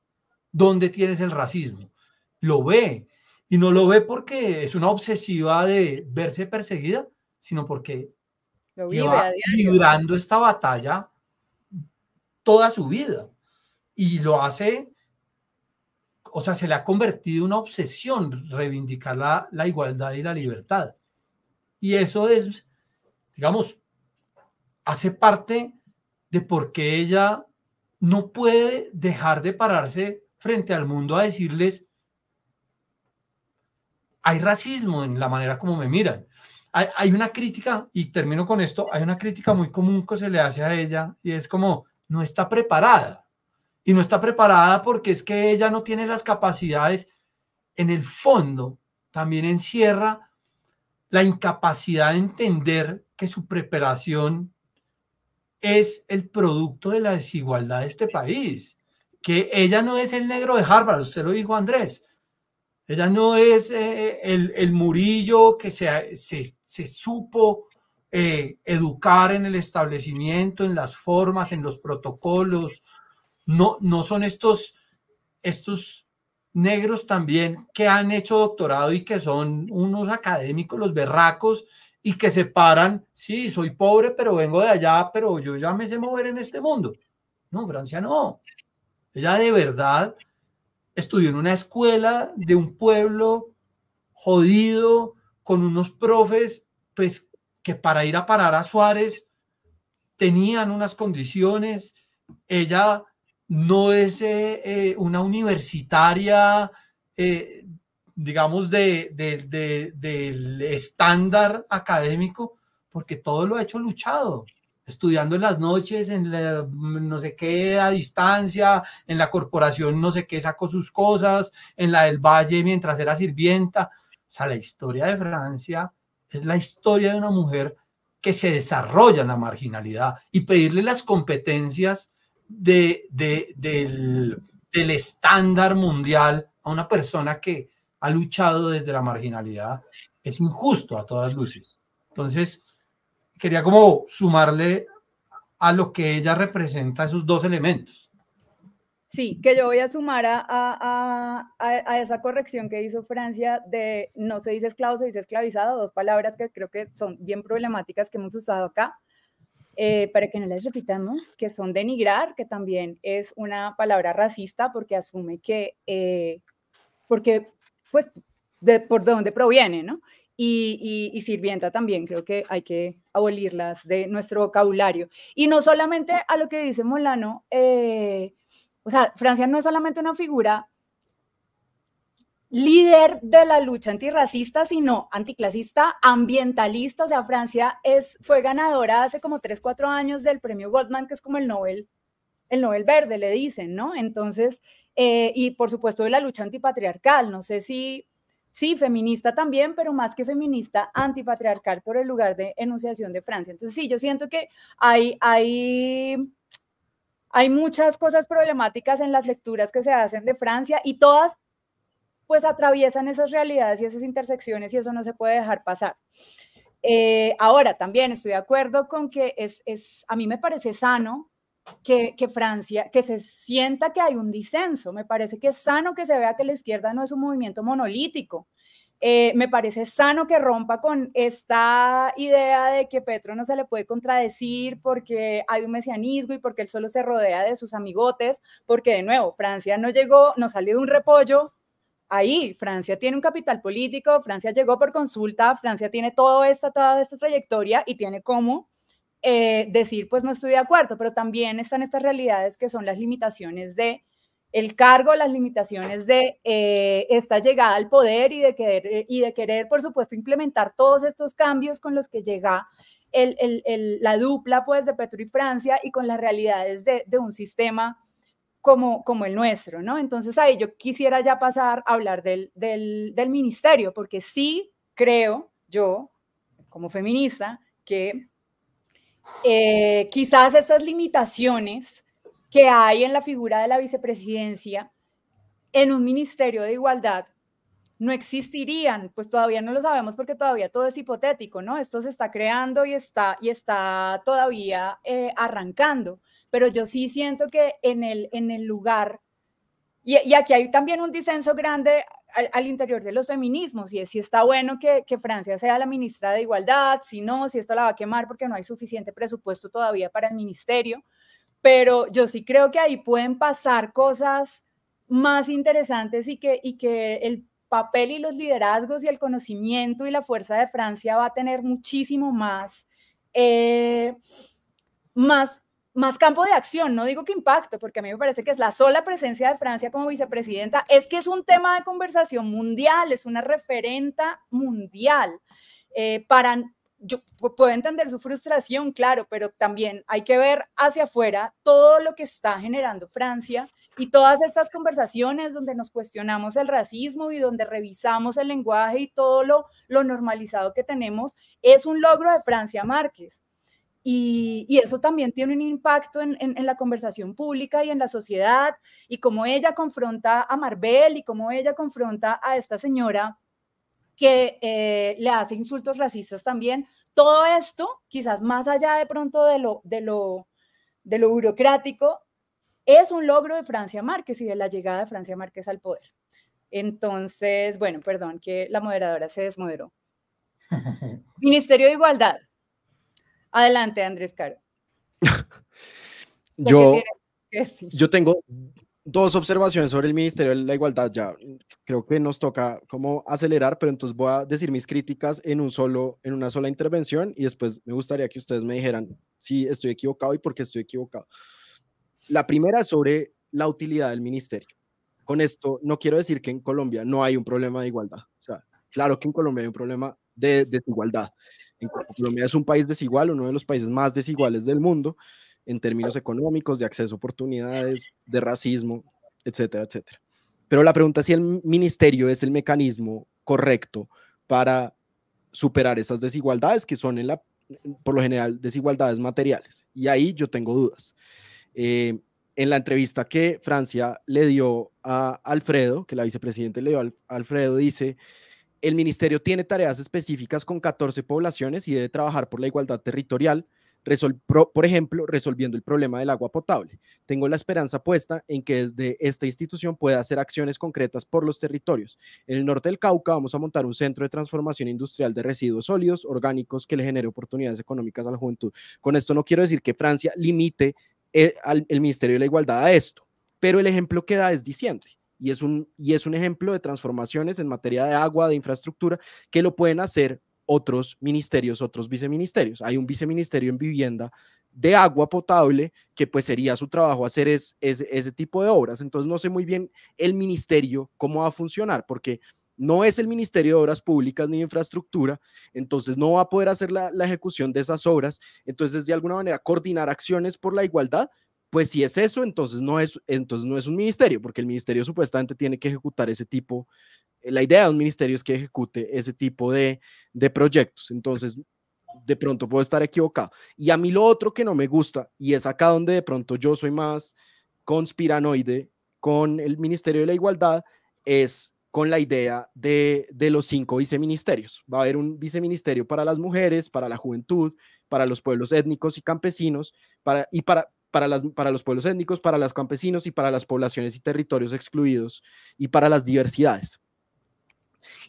B: dónde tienes el racismo. Lo ve y no lo ve porque es una obsesiva de verse perseguida, sino porque lleva librando esta batalla toda su vida y lo hace o sea, se le ha convertido una obsesión reivindicar la, la igualdad y la libertad. Y eso es, digamos, hace parte de por qué ella no puede dejar de pararse frente al mundo a decirles, hay racismo en la manera como me miran. Hay, hay, una crítica, y termino con esto, hay una crítica muy común que se le hace a ella y es como, no está preparada y no está preparada porque es que ella no tiene las capacidades, en el fondo también encierra la incapacidad de entender que su preparación es el producto de la desigualdad de este país, que ella no es el negro de Harvard, usted lo dijo Andrés, ella no es eh, el, murillo que se, se, supo eh, educar en el establecimiento, en las formas, en los protocolos, no, no son estos, estos negros también que han hecho doctorado y que son unos académicos, los berracos, y que se paran, sí, soy pobre, pero vengo de allá, pero yo ya me sé mover en este mundo. No, Francia no. Ella de verdad estudió en una escuela de un pueblo jodido, con unos profes, pues que para ir a parar a Suárez tenían unas condiciones. Ella no es eh, eh, una universitaria, eh, digamos, del estándar académico, porque todo lo ha hecho luchado, estudiando en las noches, en no sé qué, a distancia, en la corporación, no sé qué, sacó sus cosas, en la del Valle mientras era sirvienta. O sea, la historia de Francia es la historia de una mujer que se desarrolla en la marginalidad y pedirle las competencias del, estándar mundial a una persona que ha luchado desde la marginalidad es injusto a todas luces. Entonces, quería como sumarle a lo que ella representa esos dos elementos.
A: Sí, que yo voy a sumar a, a, a, a, esa corrección que hizo Francia de no se dice esclavo, se dice esclavizado, dos palabras que creo que son bien problemáticas que hemos usado acá. Eh, para que no las repitamos, que son denigrar, que también es una palabra racista porque asume que, eh, porque, pues, de, por dónde proviene, ¿no? Y, sirvienta también, creo que hay que abolirlas de nuestro vocabulario. Y no solamente a lo que dice Molano, eh, o sea, Francia no es solamente una figura líder de la lucha antirracista, sino anticlasista, ambientalista. O sea, Francia es, fue ganadora hace como 3, 4 años del premio Goldman, que es como el Nobel, el Nobel Verde, le dicen, ¿no? Entonces, eh, y por supuesto de la lucha antipatriarcal. No sé si, sí, feminista también, pero más que feminista, antipatriarcal por el lugar de enunciación de Francia. Entonces, sí, yo siento que hay, hay hay muchas cosas problemáticas en las lecturas que se hacen de Francia y todas pues atraviesan esas realidades y esas intersecciones y eso no se puede dejar pasar. Eh, ahora, también estoy de acuerdo con que es, a mí me parece sano que, que, Francia, que se sienta que hay un disenso, me parece que es sano que se vea que la izquierda no es un movimiento monolítico. Eh, me parece sano que rompa con esta idea de que Petro no se le puede contradecir porque hay un mesianismo y porque él solo se rodea de sus amigotes, porque de nuevo, Francia no llegó, no salió de un repollo, ahí Francia tiene un capital político, Francia llegó por consulta, Francia tiene toda esta, toda esta trayectoria y tiene cómo eh, decir, pues no estoy de acuerdo, pero también están estas realidades que son las limitaciones de el cargo, las limitaciones de eh, esta llegada al poder y de, querer, eh, y de querer, por supuesto, implementar todos estos cambios con los que llega la dupla pues, de Petro y Francia y con las realidades de, de un sistema como, el nuestro, ¿no? Entonces ahí yo quisiera ya pasar a hablar del, ministerio, porque sí creo yo, como feminista, que eh, quizás estas limitaciones que hay en la figura de la vicepresidencia en un ministerio de igualdad no existirían, pues todavía no lo sabemos porque todavía todo es hipotético, ¿no? Esto se está creando y está, y está todavía eh, arrancando, pero yo sí siento que en el, en el lugar, y, aquí hay también un disenso grande al, interior de los feminismos, y es si está bueno que, Francia sea la ministra de Igualdad, si no, si esto la va a quemar porque no hay suficiente presupuesto todavía para el ministerio, pero yo sí creo que ahí pueden pasar cosas más interesantes y que, y que el papel y los liderazgos y el conocimiento y la fuerza de Francia va a tener muchísimo más, eh, más, más campo de acción. No digo que impacto, porque a mí me parece que es la sola presencia de Francia como vicepresidenta, es que es un tema de conversación mundial, es una referente mundial. Eh, para, yo puedo entender su frustración, claro, pero también hay que ver hacia afuera todo lo que está generando Francia y todas estas conversaciones donde nos cuestionamos el racismo y donde revisamos el lenguaje y todo lo, normalizado que tenemos, es un logro de Francia Márquez. Y, eso también tiene un impacto en, la conversación pública y en la sociedad, y cómo ella confronta a Marvel y cómo ella confronta a esta señora que eh, le hace insultos racistas también. Todo esto, quizás más allá de pronto de lo, de lo, de lo burocrático, es un logro de Francia Márquez y de la llegada de Francia Márquez al poder. Entonces, bueno, perdón que la moderadora se desmoderó. Ministerio de Igualdad. Adelante, Andrés Caro.
D: yo, yo tengo dos observaciones sobre el Ministerio de la Igualdad ya. Creo que nos toca como acelerar, pero entonces voy a decir mis críticas en, un solo, en una sola intervención y después me gustaría que ustedes me dijeran si estoy equivocado y por qué estoy equivocado. La primera sobre la utilidad del ministerio. Con esto no quiero decir que en Colombia no hay un problema de igualdad. O sea, claro que en Colombia hay un problema de desigualdad. En Colombia es un país desigual, uno de los países más desiguales del mundo en términos económicos, de acceso a oportunidades, de racismo, etcétera, etcétera. Pero la pregunta es si el ministerio es el mecanismo correcto para superar esas desigualdades que son por lo general desigualdades materiales. Y ahí yo tengo dudas. Eh, en la entrevista que Francia le dio a Alfredo, que la vicepresidenta le dio a Alfredo, dice, el ministerio tiene tareas específicas con 14 poblaciones y debe trabajar por la igualdad territorial, por ejemplo, resolviendo el problema del agua potable. Tengo la esperanza puesta en que desde esta institución pueda hacer acciones concretas por los territorios. En el norte del Cauca vamos a montar un centro de transformación industrial de residuos sólidos orgánicos que le genere oportunidades económicas a la juventud. Con esto no quiero decir que Francia limite eh, el, Ministerio de la Igualdad a esto, pero el ejemplo que da es diciente y es, un, y es un ejemplo de transformaciones en materia de agua, de infraestructura, que lo pueden hacer otros ministerios, otros viceministerios. Hay un viceministerio en vivienda de agua potable que pues sería su trabajo hacer es, ese tipo de obras. Entonces no sé muy bien el ministerio cómo va a funcionar, porque no es el Ministerio de Obras Públicas ni de Infraestructura, entonces no va a poder hacer la, ejecución de esas obras, entonces de alguna manera coordinar acciones por la igualdad, pues si es eso, entonces no es, entonces no es un ministerio, porque el ministerio supuestamente tiene que ejecutar ese tipo, eh, la idea de un ministerio es que ejecute ese tipo de, de proyectos, entonces de pronto puedo estar equivocado. Y a mí lo otro que no me gusta, y es acá donde de pronto yo soy más conspiranoide con el Ministerio de la Igualdad, es con la idea de, los cinco viceministerios. Va a haber un viceministerio para las mujeres, para la juventud, para los pueblos étnicos y campesinos, para, y para, las, para los pueblos étnicos, para las campesinos y para las poblaciones y territorios excluidos y para las diversidades.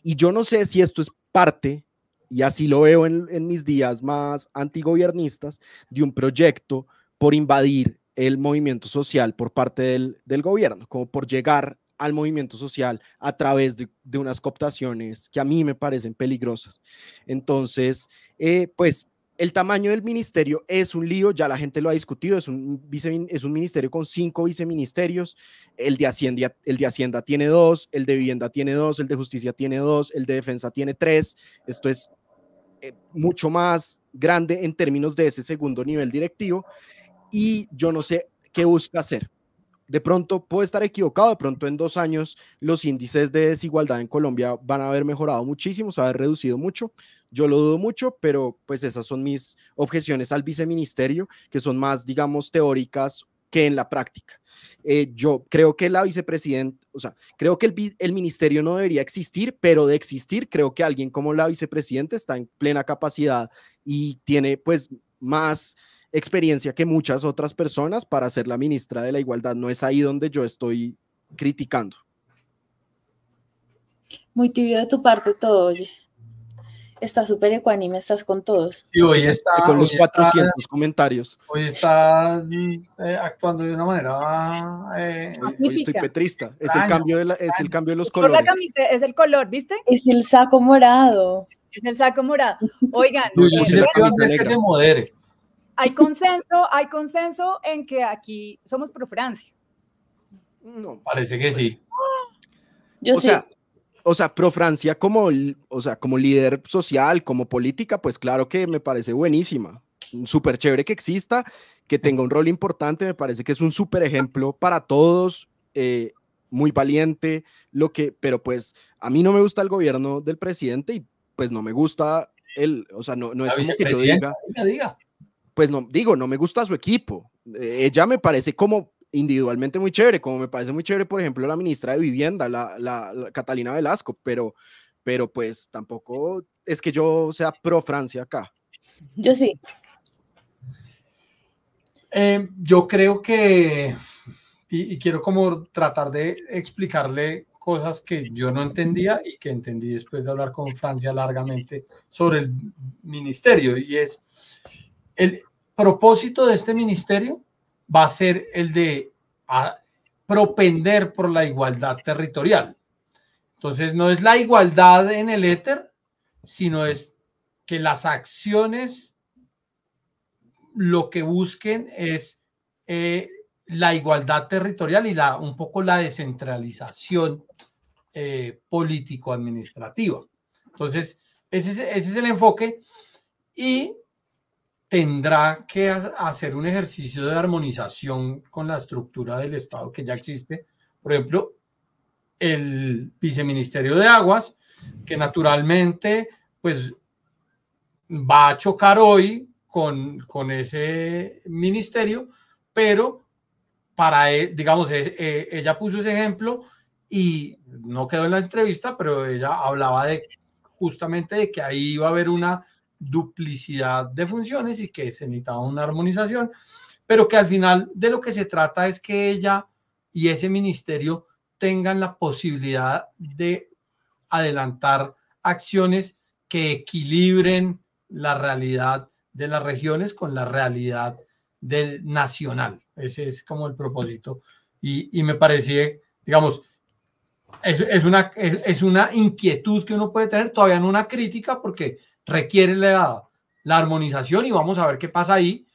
D: Y yo no sé si esto es parte, y así lo veo en, en mis días más antigobiernistas, de un proyecto por invadir el movimiento social por parte del, del gobierno, como por llegar al movimiento social a través de, unas cooptaciones que a mí me parecen peligrosas. Entonces, eh, pues el tamaño del ministerio es un lío, ya la gente lo ha discutido, es un, es un ministerio con cinco viceministerios, el de, Hacienda, el de Hacienda tiene dos, el de Vivienda tiene dos, el de Justicia tiene dos, el de Defensa tiene tres, esto es eh, mucho más grande en términos de ese segundo nivel directivo y yo no sé qué busca hacer de pronto puedo estar equivocado, de pronto en dos años los índices de desigualdad en Colombia van a haber mejorado muchísimo, se va a haber reducido mucho, yo lo dudo mucho, pero pues esas son mis objeciones al viceministerio, que son más, digamos, teóricas que en la práctica. Eh, yo creo que la vicepresidenta, o sea, creo que el, el, ministerio no debería existir, pero de existir, creo que alguien como la vicepresidenta está en plena capacidad y tiene pues más experiencia que muchas otras personas para ser la ministra de la Igualdad. No es ahí donde yo estoy criticando.
C: Muy tibio de tu parte todo, oye. Está súper ecuánime, estás con
D: todos. Y hoy está. Con los 400 comentarios. Hoy está eh, actuando de una manera. Eh, hoy, estoy petrista. Es el, cambio de es el cambio de los colores.
A: es el color, ¿viste? Es el saco morado. Es el saco morado. Oigan.
D: No,
B: que se modere
A: hay consenso, hay consenso en que aquí somos pro Francia. No.
B: Parece que sí.
A: o Sea,
D: o sea, pro Francia como, o sea, como líder social, como política, pues claro que me parece buenísima. Súper chévere que exista, que tenga un rol importante, me parece que es un súper ejemplo para todos, eh, muy valiente, lo que, pero pues a mí no me gusta el gobierno del presidente y pues no me gusta el, o sea, no, es como que yo diga pues no, digo, no me gusta su equipo. Eh, ella me parece como individualmente muy chévere, como me parece muy chévere, por ejemplo, la ministra de Vivienda, la, Catalina Velasco, pero, pero pues tampoco es que yo sea pro Francia acá. Yo sí. Em, yo creo
B: que, y, y, quiero como tratar de explicarle cosas que yo no entendía y que entendí después de hablar con Francia largamente sobre el ministerio, y es, el, propósito de este ministerio va a ser el de propender por la igualdad territorial. Entonces, no es la igualdad en el éter, sino es que las acciones lo que busquen es eh, la igualdad territorial y la, un poco la descentralización eh, político-administrativa. Entonces, ese ese es el enfoque. Y tendrá que hacer un ejercicio de armonización con la estructura del Estado que ya existe. Por ejemplo, el viceministerio de aguas, que naturalmente pues va a chocar hoy con, con ese ministerio, pero para, e, digamos, e, e, ella puso ese ejemplo y no quedó en la entrevista, pero ella hablaba de justamente de que ahí iba a haber una duplicidad de funciones y que se necesitaba una armonización, pero que al final de lo que se trata es que ella y ese ministerio tengan la posibilidad de adelantar acciones que equilibren la realidad de las regiones con la realidad del nacional. Ese es como el propósito. Y, me parecía, digamos, es, una, es, una inquietud que uno puede tener, todavía no una crítica, porque requiere la, la armonización y vamos a ver qué pasa ahí.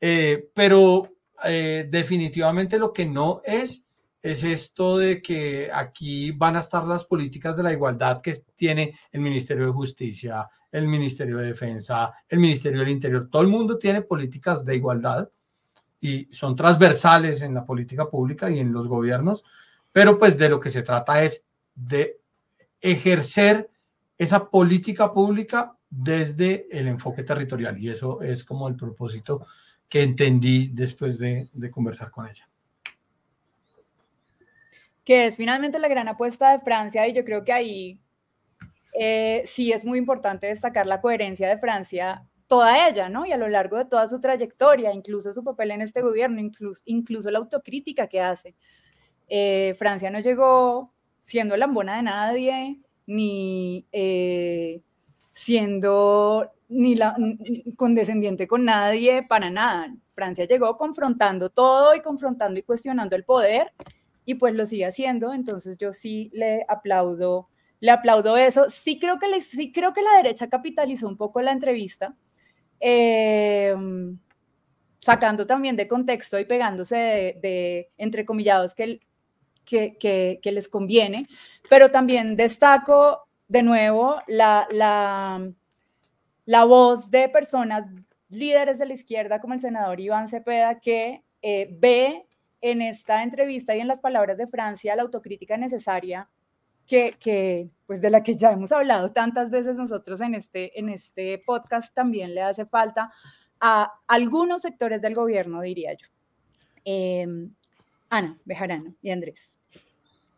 B: Eh, pero eh, definitivamente lo que no es es esto de que aquí van a estar las políticas de la igualdad que tiene el Ministerio de Justicia, el Ministerio de Defensa, el Ministerio del Interior. Todo el mundo tiene políticas de igualdad y son transversales en la política pública y en los gobiernos, pero pues de lo que se trata es de ejercer esa política pública desde el enfoque territorial. Y eso es como el propósito que entendí después de, conversar con ella
A: que es finalmente la gran apuesta de Francia y yo creo que ahí eh, sí es muy importante destacar la coherencia de Francia, toda ella, ¿no? Y a lo largo de toda su trayectoria, incluso su papel en este gobierno, incluso, la autocrítica que hace. Eh, Francia no llegó siendo la lambona de nadie, ni... Eh, siendo ni la, condescendiente con nadie, para nada. Francia llegó confrontando todo y confrontando y cuestionando el poder y pues lo sigue haciendo, entonces yo sí le aplaudo, le aplaudo eso. Sí creo que, sí creo que la derecha capitalizó un poco la entrevista, em, sacando también de contexto y pegándose de, entrecomillados que les conviene, pero también destaco de nuevo, la, la, la voz de personas líderes de la izquierda, como el senador Iván Cepeda, que eh, ve en esta entrevista y en las palabras de Francia la autocrítica necesaria que, pues de la que ya hemos hablado tantas veces nosotros en este, en este podcast también le hace falta a algunos sectores del gobierno, diría yo. Em, Ana Bejarano y Andrés.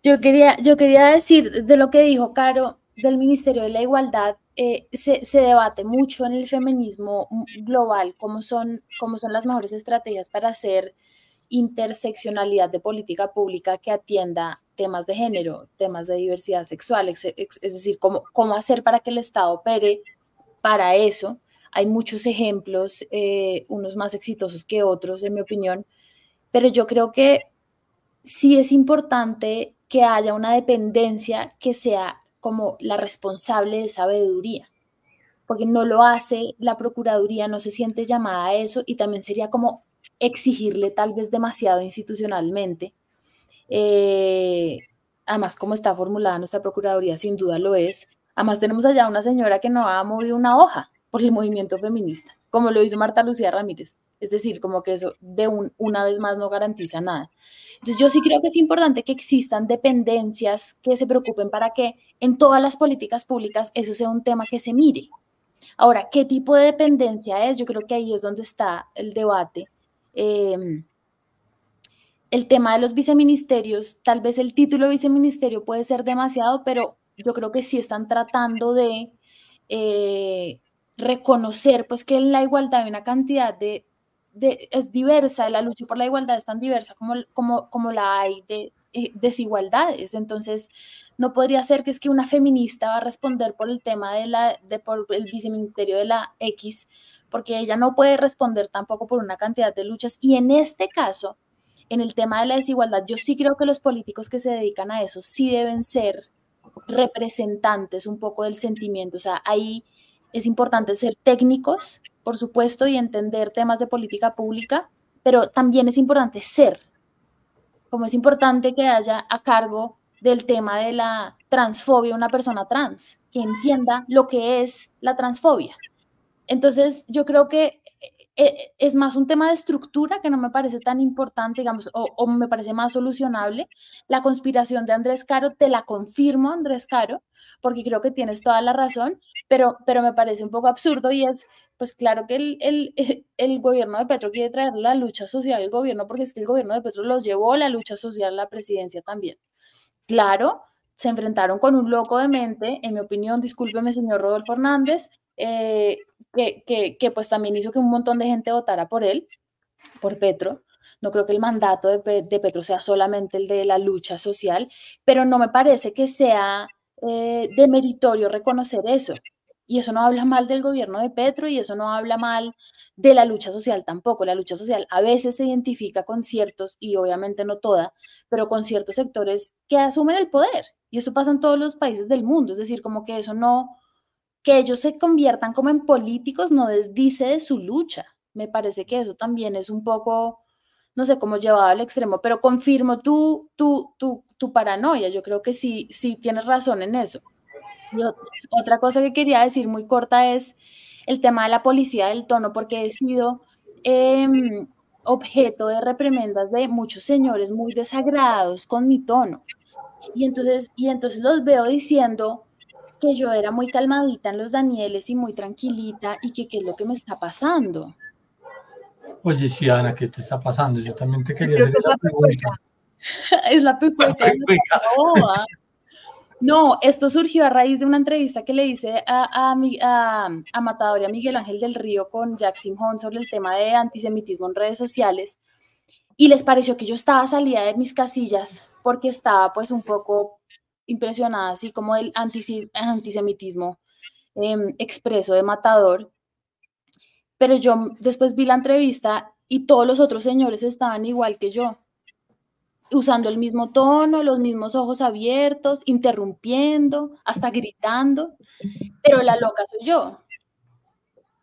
C: Yo quería, yo quería decir de lo que dijo Caro, del Ministerio de la Igualdad eh, se, debate mucho en el feminismo global cómo son, cómo son las mejores estrategias para hacer interseccionalidad de política pública que atienda temas de género, temas de diversidad sexual, es, decir, cómo, cómo hacer para que el Estado opere para eso. Hay muchos ejemplos, eh, unos más exitosos que otros, en mi opinión, pero yo creo que sí es importante que haya una dependencia que sea como la responsable de sabeduría, porque no lo hace la Procuraduría, no se siente llamada a eso y también sería como exigirle tal vez demasiado institucionalmente. Eh, además, como está formulada nuestra Procuraduría, sin duda lo es. Además, tenemos allá una señora que no ha movido una hoja por el movimiento feminista, como lo hizo Marta Lucía Ramírez. Es decir, como que eso de una vez más no garantiza nada. Entonces yo sí creo que es importante que existan dependencias que se preocupen para que en todas las políticas públicas eso sea un tema que se mire. Ahora, ¿qué tipo de dependencia es? Yo creo que ahí es donde está el debate. Em, el tema de los viceministerios, tal vez el título de viceministerio puede ser demasiado, pero yo creo que sí están tratando de eh, reconocer pues que en la igualdad hay una cantidad de es diversa, la lucha por la igualdad es tan diversa como, como, como la hay de eh, desigualdades. Entonces, no podría ser que es que una feminista va a responder por el tema de la, de por el viceministerio de la X, porque ella no puede responder tampoco por una cantidad de luchas. Y en este caso, en el tema de la desigualdad, yo sí creo que los políticos que se dedican a eso sí deben ser representantes un poco del sentimiento. O sea, ahí es importante ser técnicos, por supuesto, y entender temas de política pública, pero también es importante ser, como es importante que haya a cargo del tema de la transfobia una persona trans, que entienda lo que es la transfobia. Entonces, yo creo que eh, es más un tema de estructura que no me parece tan importante, digamos, o, me parece más solucionable. La conspiración de Andrés Caro, te la confirmo, Andrés Caro, porque creo que tienes toda la razón, pero, pero me parece un poco absurdo y es, pues claro que el, gobierno de Petro quiere traer la lucha social al gobierno, porque es que el gobierno de Petro los llevó la lucha social a la presidencia también. Claro, se enfrentaron con un loco de mente, en mi opinión, discúlpeme, señor Rodolfo Hernández, eh, que, pues también hizo que un montón de gente votara por él, por Petro. No creo que el mandato de, Petro sea solamente el de la lucha social, pero no me parece que sea eh, demeritorio reconocer eso. Y eso no habla mal del gobierno de Petro y eso no habla mal de la lucha social tampoco. La lucha social a veces se identifica con ciertos, y obviamente no toda, pero con ciertos sectores que asumen el poder. Y eso pasa en todos los países del mundo. Es decir, como que eso no, que ellos se conviertan como en políticos no desdice de su lucha. Me parece que eso también es un poco, no sé, cómo llevado al extremo, pero confirmo tu, tu, tu, paranoia. Yo creo que sí, sí tienes razón en eso. otra cosa que quería decir muy corta es el tema de la policía del tono, porque he sido em, objeto de reprimendas de muchos señores muy desagradados con mi tono. Y entonces, y entonces los veo diciendo, que yo era muy calmadita en los Danieles y muy tranquilita y que qué es lo que me está pasando.
B: Oye, sí, Ana, ¿qué te está pasando? Yo también te quería es
C: la pecueca. Ah. No, esto surgió a raíz de una entrevista que le hice a, a, Matador Miguel Ángel del Río con Jack Simón sobre el tema de antisemitismo en redes sociales y les pareció que yo estaba salida de mis casillas porque estaba pues un poco impresionada, así como el antisemitismo em, expreso de Matador. Pero yo después vi la entrevista y todos los otros señores estaban igual que yo, usando el mismo tono, los mismos ojos abiertos, interrumpiendo, hasta gritando, pero la loca soy yo.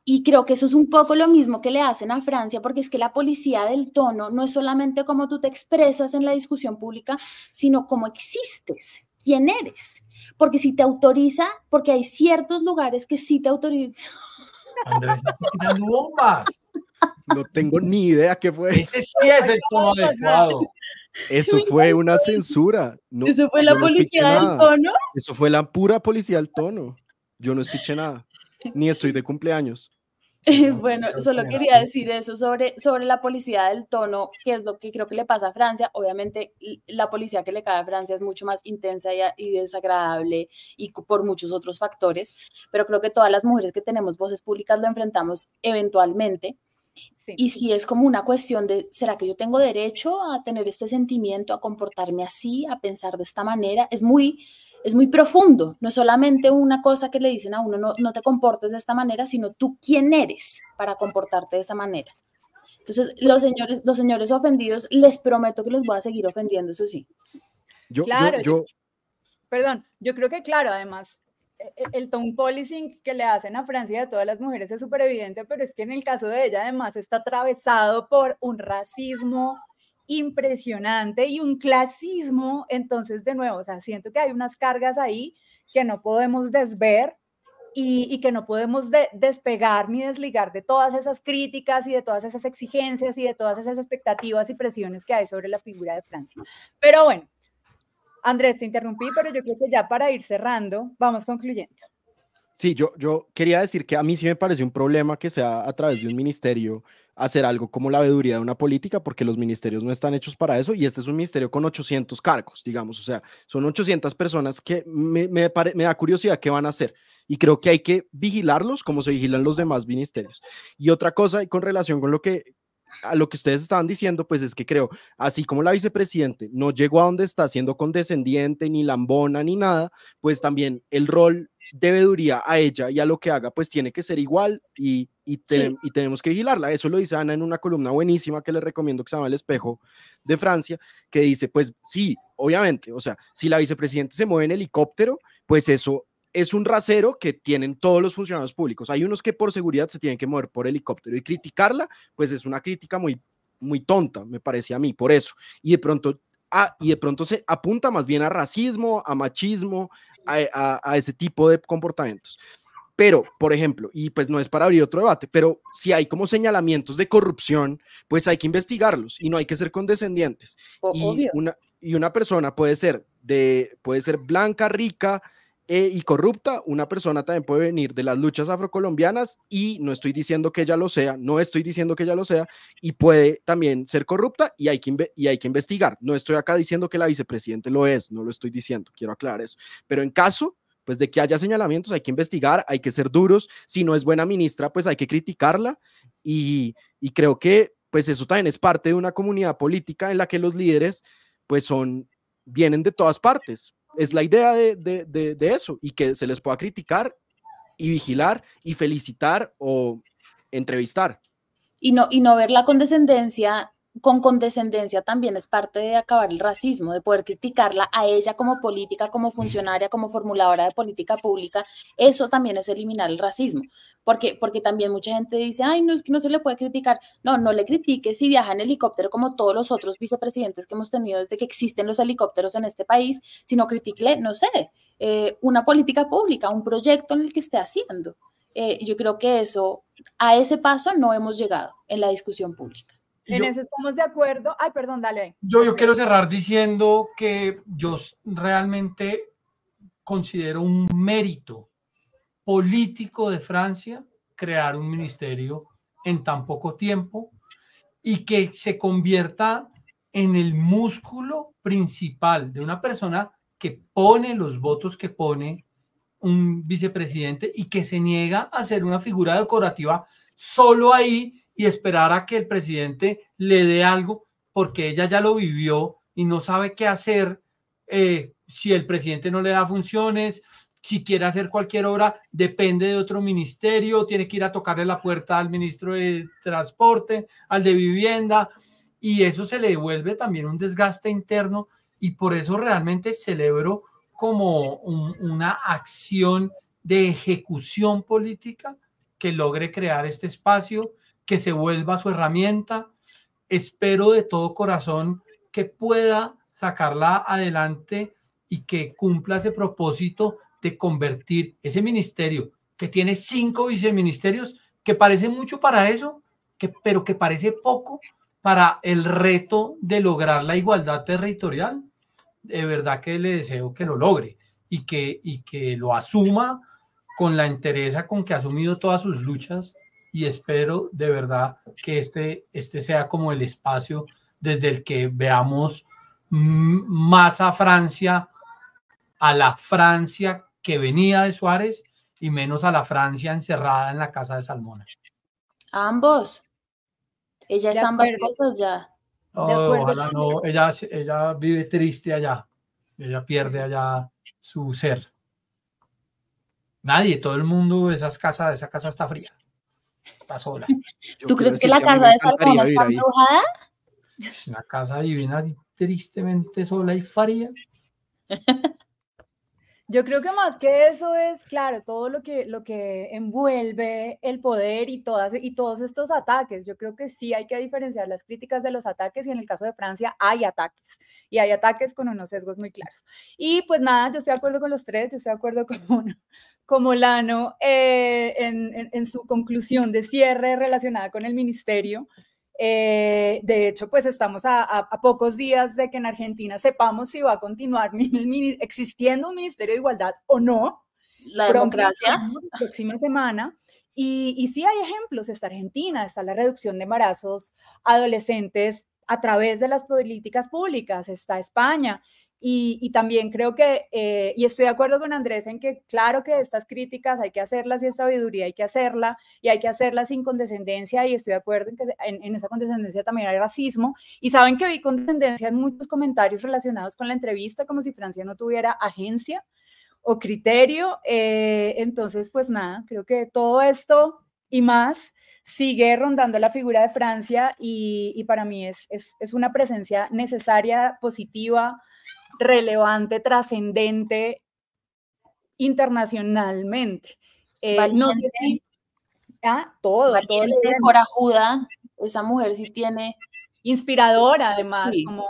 C: Y creo que eso es un poco lo mismo que le hacen a Francia, porque es que la policía del tono no es solamente cómo tú te expresas en la discusión pública, sino cómo existes quién eres. Porque si te autoriza, porque hay ciertos lugares que sí te autorizan.
D: Andrés, bombas. No tengo ni idea qué fue. Ese sí es el
B: tono
D: Eso fue una censura. eso fue la policía del tono. Eso fue la pura policía del tono. Yo no escuché nada. Ni estoy de cumpleaños.
C: bueno, solo quería decir eso sobre, sobre la policía del tono, que es lo que creo que le pasa a Francia. Obviamente, la policía que le cae a Francia es mucho más intensa y, desagradable y por muchos otros factores, pero creo que todas las mujeres que tenemos voces públicas lo enfrentamos eventualmente. Y si es como una cuestión de, ¿será que yo tengo derecho a tener este sentimiento, a comportarme así, a pensar de esta manera? Es muy, es muy profundo, no es solamente una cosa que le dicen a uno, no, no te comportes de esta manera, sino tú quién eres para comportarte de esa manera. Entonces, los señores, los señores ofendidos, les prometo que los voy a seguir ofendiendo, eso sí.
D: Yo, claro, yo,
C: perdón, yo creo
A: que claro, además, e, e, el tone policing que le hacen a Francia de todas las mujeres es súper evidente, pero es que en el caso de ella además está atravesado por un racismo impresionante y un clasismo, entonces de nuevo, o sea, siento que hay unas cargas ahí que no podemos desver y, que no podemos despegar ni desligar de todas esas críticas y de todas esas exigencias y de todas esas expectativas y presiones que hay sobre la figura de Francia. Pero bueno, Andrés, te interrumpí, pero yo creo que ya para ir cerrando, vamos concluyendo.
D: Sí, yo, yo quería decir que a mí sí me parece un problema que sea a través de un ministerio hacer algo como la veeduría de una política, porque los ministerios no están hechos para eso, y este es un ministerio con 800 cargos, digamos, o sea, son 800 personas que me, me da curiosidad qué van a hacer, y creo que hay que vigilarlos como se vigilan los demás ministerios. Y otra cosa, y con relación con lo que a lo que ustedes estaban diciendo, pues es que creo, así como la vicepresidente no llegó a donde está siendo condescendiente, ni lambona, ni nada, pues también el rol de veeduría a ella y a lo que haga, pues tiene que ser igual y, tenemos que vigilarla. Eso lo dice Ana en una columna buenísima que le recomiendo que se llama El Espejo de Francia, que dice, pues sí, obviamente, o sea, si la vicepresidente se mueve en helicóptero, pues eso es un rasero que tienen todos los funcionarios públicos. Hay unos que por seguridad se tienen que mover por helicóptero y criticarla, pues es una crítica muy, muy tonta, me parece a mí, por eso. Y de pronto, ah, y de pronto se apunta más bien a racismo, a machismo, a, a, ese tipo de comportamientos. Pero, por ejemplo, y pues no es para abrir otro debate, pero si hay como señalamientos de corrupción, pues hay que investigarlos y no hay que ser condescendientes. y, una, y una persona puede ser de puede ser blanca, rica, eh, y corrupta, una persona también puede venir de las luchas afrocolombianas y no estoy diciendo que ella lo sea, no estoy diciendo que ella lo sea, y puede también ser corrupta y hay que, y hay que investigar. No estoy acá diciendo que la vicepresidente lo es, no lo estoy diciendo, quiero aclarar eso. Pero en caso pues de que haya señalamientos, hay que investigar, hay que ser duros, si no es buena ministra, pues hay que criticarla y, creo que pues eso también es parte de una comunidad política en la que los líderes pues son, vienen de todas partes, es la idea de, eso y que se les pueda criticar y vigilar y felicitar o entrevistar.
C: Y no, y no ver la condescendencia con condescendencia también es parte de acabar el racismo, de poder criticarla a ella como política, como funcionaria, como formuladora de política pública, eso también es eliminar el racismo, porque, porque también mucha gente dice, ay, no, es que no se le puede criticar, no, no le critique si viaja en helicóptero como todos los otros vicepresidentes que hemos tenido desde que existen los helicópteros en este país, sino critique, no sé, eh, una política pública, un proyecto en el que esté haciendo. Eh, yo creo que eso, a ese paso no hemos llegado en la discusión pública. En eso estamos de acuerdo. Ay, perdón, dale.
B: Yo, yo quiero cerrar diciendo que yo realmente considero un mérito político de Francia crear un ministerio en tan poco tiempo y que se convierta en el músculo principal de una persona que pone los votos que pone un vicepresidente y que se niega a ser una figura decorativa solo ahí y esperar a que el presidente le dé algo porque ella ya lo vivió y no sabe qué hacer eh, si el presidente no le da funciones, si quiere hacer cualquier obra, depende de otro ministerio, tiene que ir a tocarle la puerta al ministro de Transporte, al de Vivienda, y eso se le devuelve también un desgaste interno y por eso realmente celebro como una acción de ejecución política que logre crear este espacio que se vuelva su herramienta. Espero de todo corazón que pueda sacarla adelante y que cumpla ese propósito de convertir ese ministerio que tiene cinco viceministerios, que parece mucho para eso, que, pero que parece poco para el reto de lograr la igualdad territorial. De verdad que le deseo que lo logre y que, y que lo asuma con la entereza con que ha asumido todas sus luchas y espero de verdad que este, este sea como el espacio desde el que veamos más a Francia, a la Francia que venía de Suárez y menos a la Francia encerrada en la casa de Salmona.
C: Ambos. Ella es ambas cosas ya.
B: Oh, no, ella, ella vive triste allá. Ella pierde allá su ser. Nadie, todo el mundo, esas esa casa está fría está sola. ¿Tú crees que la casa de Salvador está enojada? Pues, una casa divina, tristemente sola y faría.
A: Yo creo que más que eso es, claro, todo lo que, lo que envuelve el poder y, todas, y todos estos ataques. Yo creo que sí hay que diferenciar las críticas de los ataques y en el caso de Francia hay ataques y hay ataques con unos sesgos muy claros. Y pues nada, yo estoy de acuerdo con los tres, yo estoy de acuerdo con, uno, eh, en, en su conclusión de cierre relacionada con el ministerio. Eh, de hecho, pues estamos a, pocos días de que en Argentina sepamos si va a continuar existiendo un Ministerio de Igualdad o no.
C: La democracia.
A: próxima semana. Y, y sí hay ejemplos, está Argentina, está la reducción de embarazos adolescentes a través de las políticas públicas, está España, y, también creo que, eh, y estoy de acuerdo con Andrés en que claro que estas críticas hay que hacerlas y esta sabiduría hay que hacerla y hay que hacerla sin condescendencia y estoy de acuerdo en que en, esa condescendencia también hay racismo. Y saben que vi condescendencia en muchos comentarios relacionados con la entrevista, como si Francia no tuviera agencia o criterio. Eh, entonces, pues nada, creo que todo esto y más sigue rondando la figura de Francia y, y para mí es, es, es, una presencia necesaria, positiva, relevante, trascendente
C: internacionalmente. Eh, no sé si... Ah, todo, todo. esa mujer sí tiene... Inspiradora además, como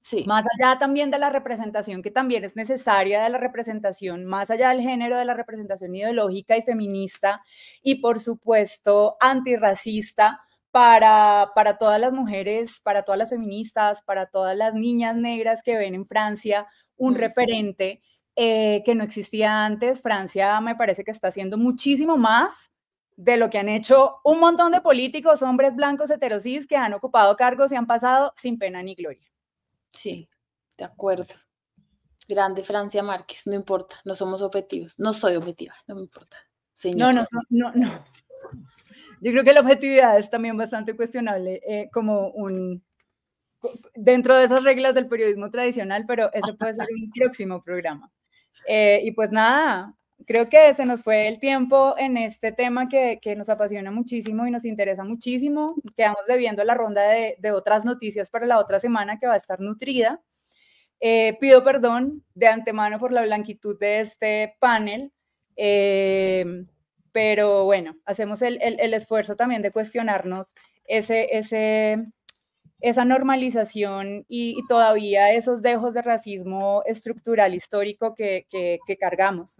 A: Sí. Más allá también de la representación, que también es necesaria de la representación, más allá del género de la representación ideológica y feminista y por supuesto antirracista, para, para todas las mujeres, para todas las feministas, para todas las niñas negras que ven en Francia un referente eh, que no existía antes. Francia me parece que está haciendo muchísimo más de lo que han hecho un montón de políticos, hombres blancos, heterosis, que han ocupado cargos y han pasado sin pena ni gloria.
C: Sí, de acuerdo. Grande Francia Márquez, no importa, no somos objetivos, no soy objetiva, no me importa. No, no, no, no. Yo creo
A: que la objetividad es también bastante cuestionable eh, como un dentro de esas reglas del periodismo tradicional, pero eso puede ser un próximo programa. Eh, y pues nada, creo que se nos fue el tiempo en este tema que, nos apasiona muchísimo y nos interesa muchísimo. Quedamos debiendo la ronda de, otras noticias para la otra semana que va a estar nutrida. Eh, pido perdón de antemano por la blanquitud de este panel. Eh, pero bueno, hacemos el, el, esfuerzo también de cuestionarnos ese, ese, esa normalización y, todavía esos dejos de racismo estructural histórico que, que, cargamos.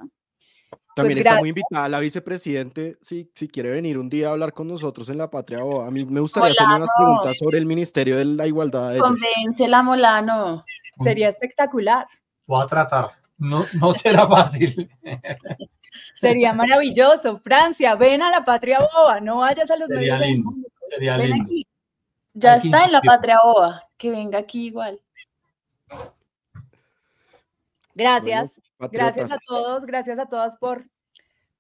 D: También pues está muy invitada la vicepresidente, si, si quiere venir un día a hablar con nosotros en la Patria A mí me gustaría hacerle unas preguntas sobre el Ministerio de la Igualdad. De
C: Convéncela, Molano. Sería espectacular.
D: Voy a tratar. No, no será fácil.
A: Sería maravilloso. Francia, ven a la patria boba, no vayas a los medios. Pues,
B: ven Aquí. Ya está en la patria
C: boba, que venga aquí igual.
A: Gracias, gracias a todos, gracias a todas por,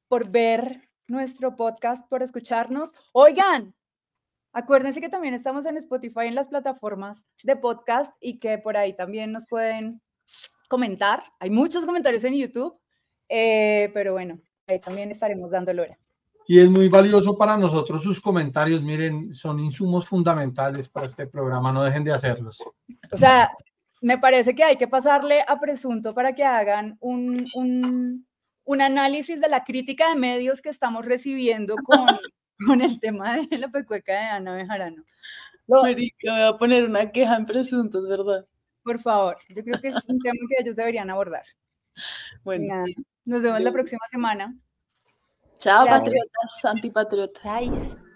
A: por ver nuestro podcast, por escucharnos. Oigan, acuérdense que también estamos en Spotify, en las plataformas de podcast y que por ahí también nos pueden comentar. Hay muchos comentarios en YouTube. Eh, pero bueno, ahí también estaremos dando hora.
B: Y es muy valioso para nosotros sus comentarios. Miren, son insumos fundamentales para este programa, no dejen de hacerlos.
A: O sea, me parece que hay que pasarle a Presunto para que hagan un, un, un análisis de la crítica de medios que estamos recibiendo con, con el tema de la pecueca de Ana Bejarano. que voy a poner una queja en Presuntos, ¿verdad? Por favor, yo creo que es un tema que ellos deberían abordar. Bueno. Nos vemos la próxima semana. Chao, patriotas, antipatriotas.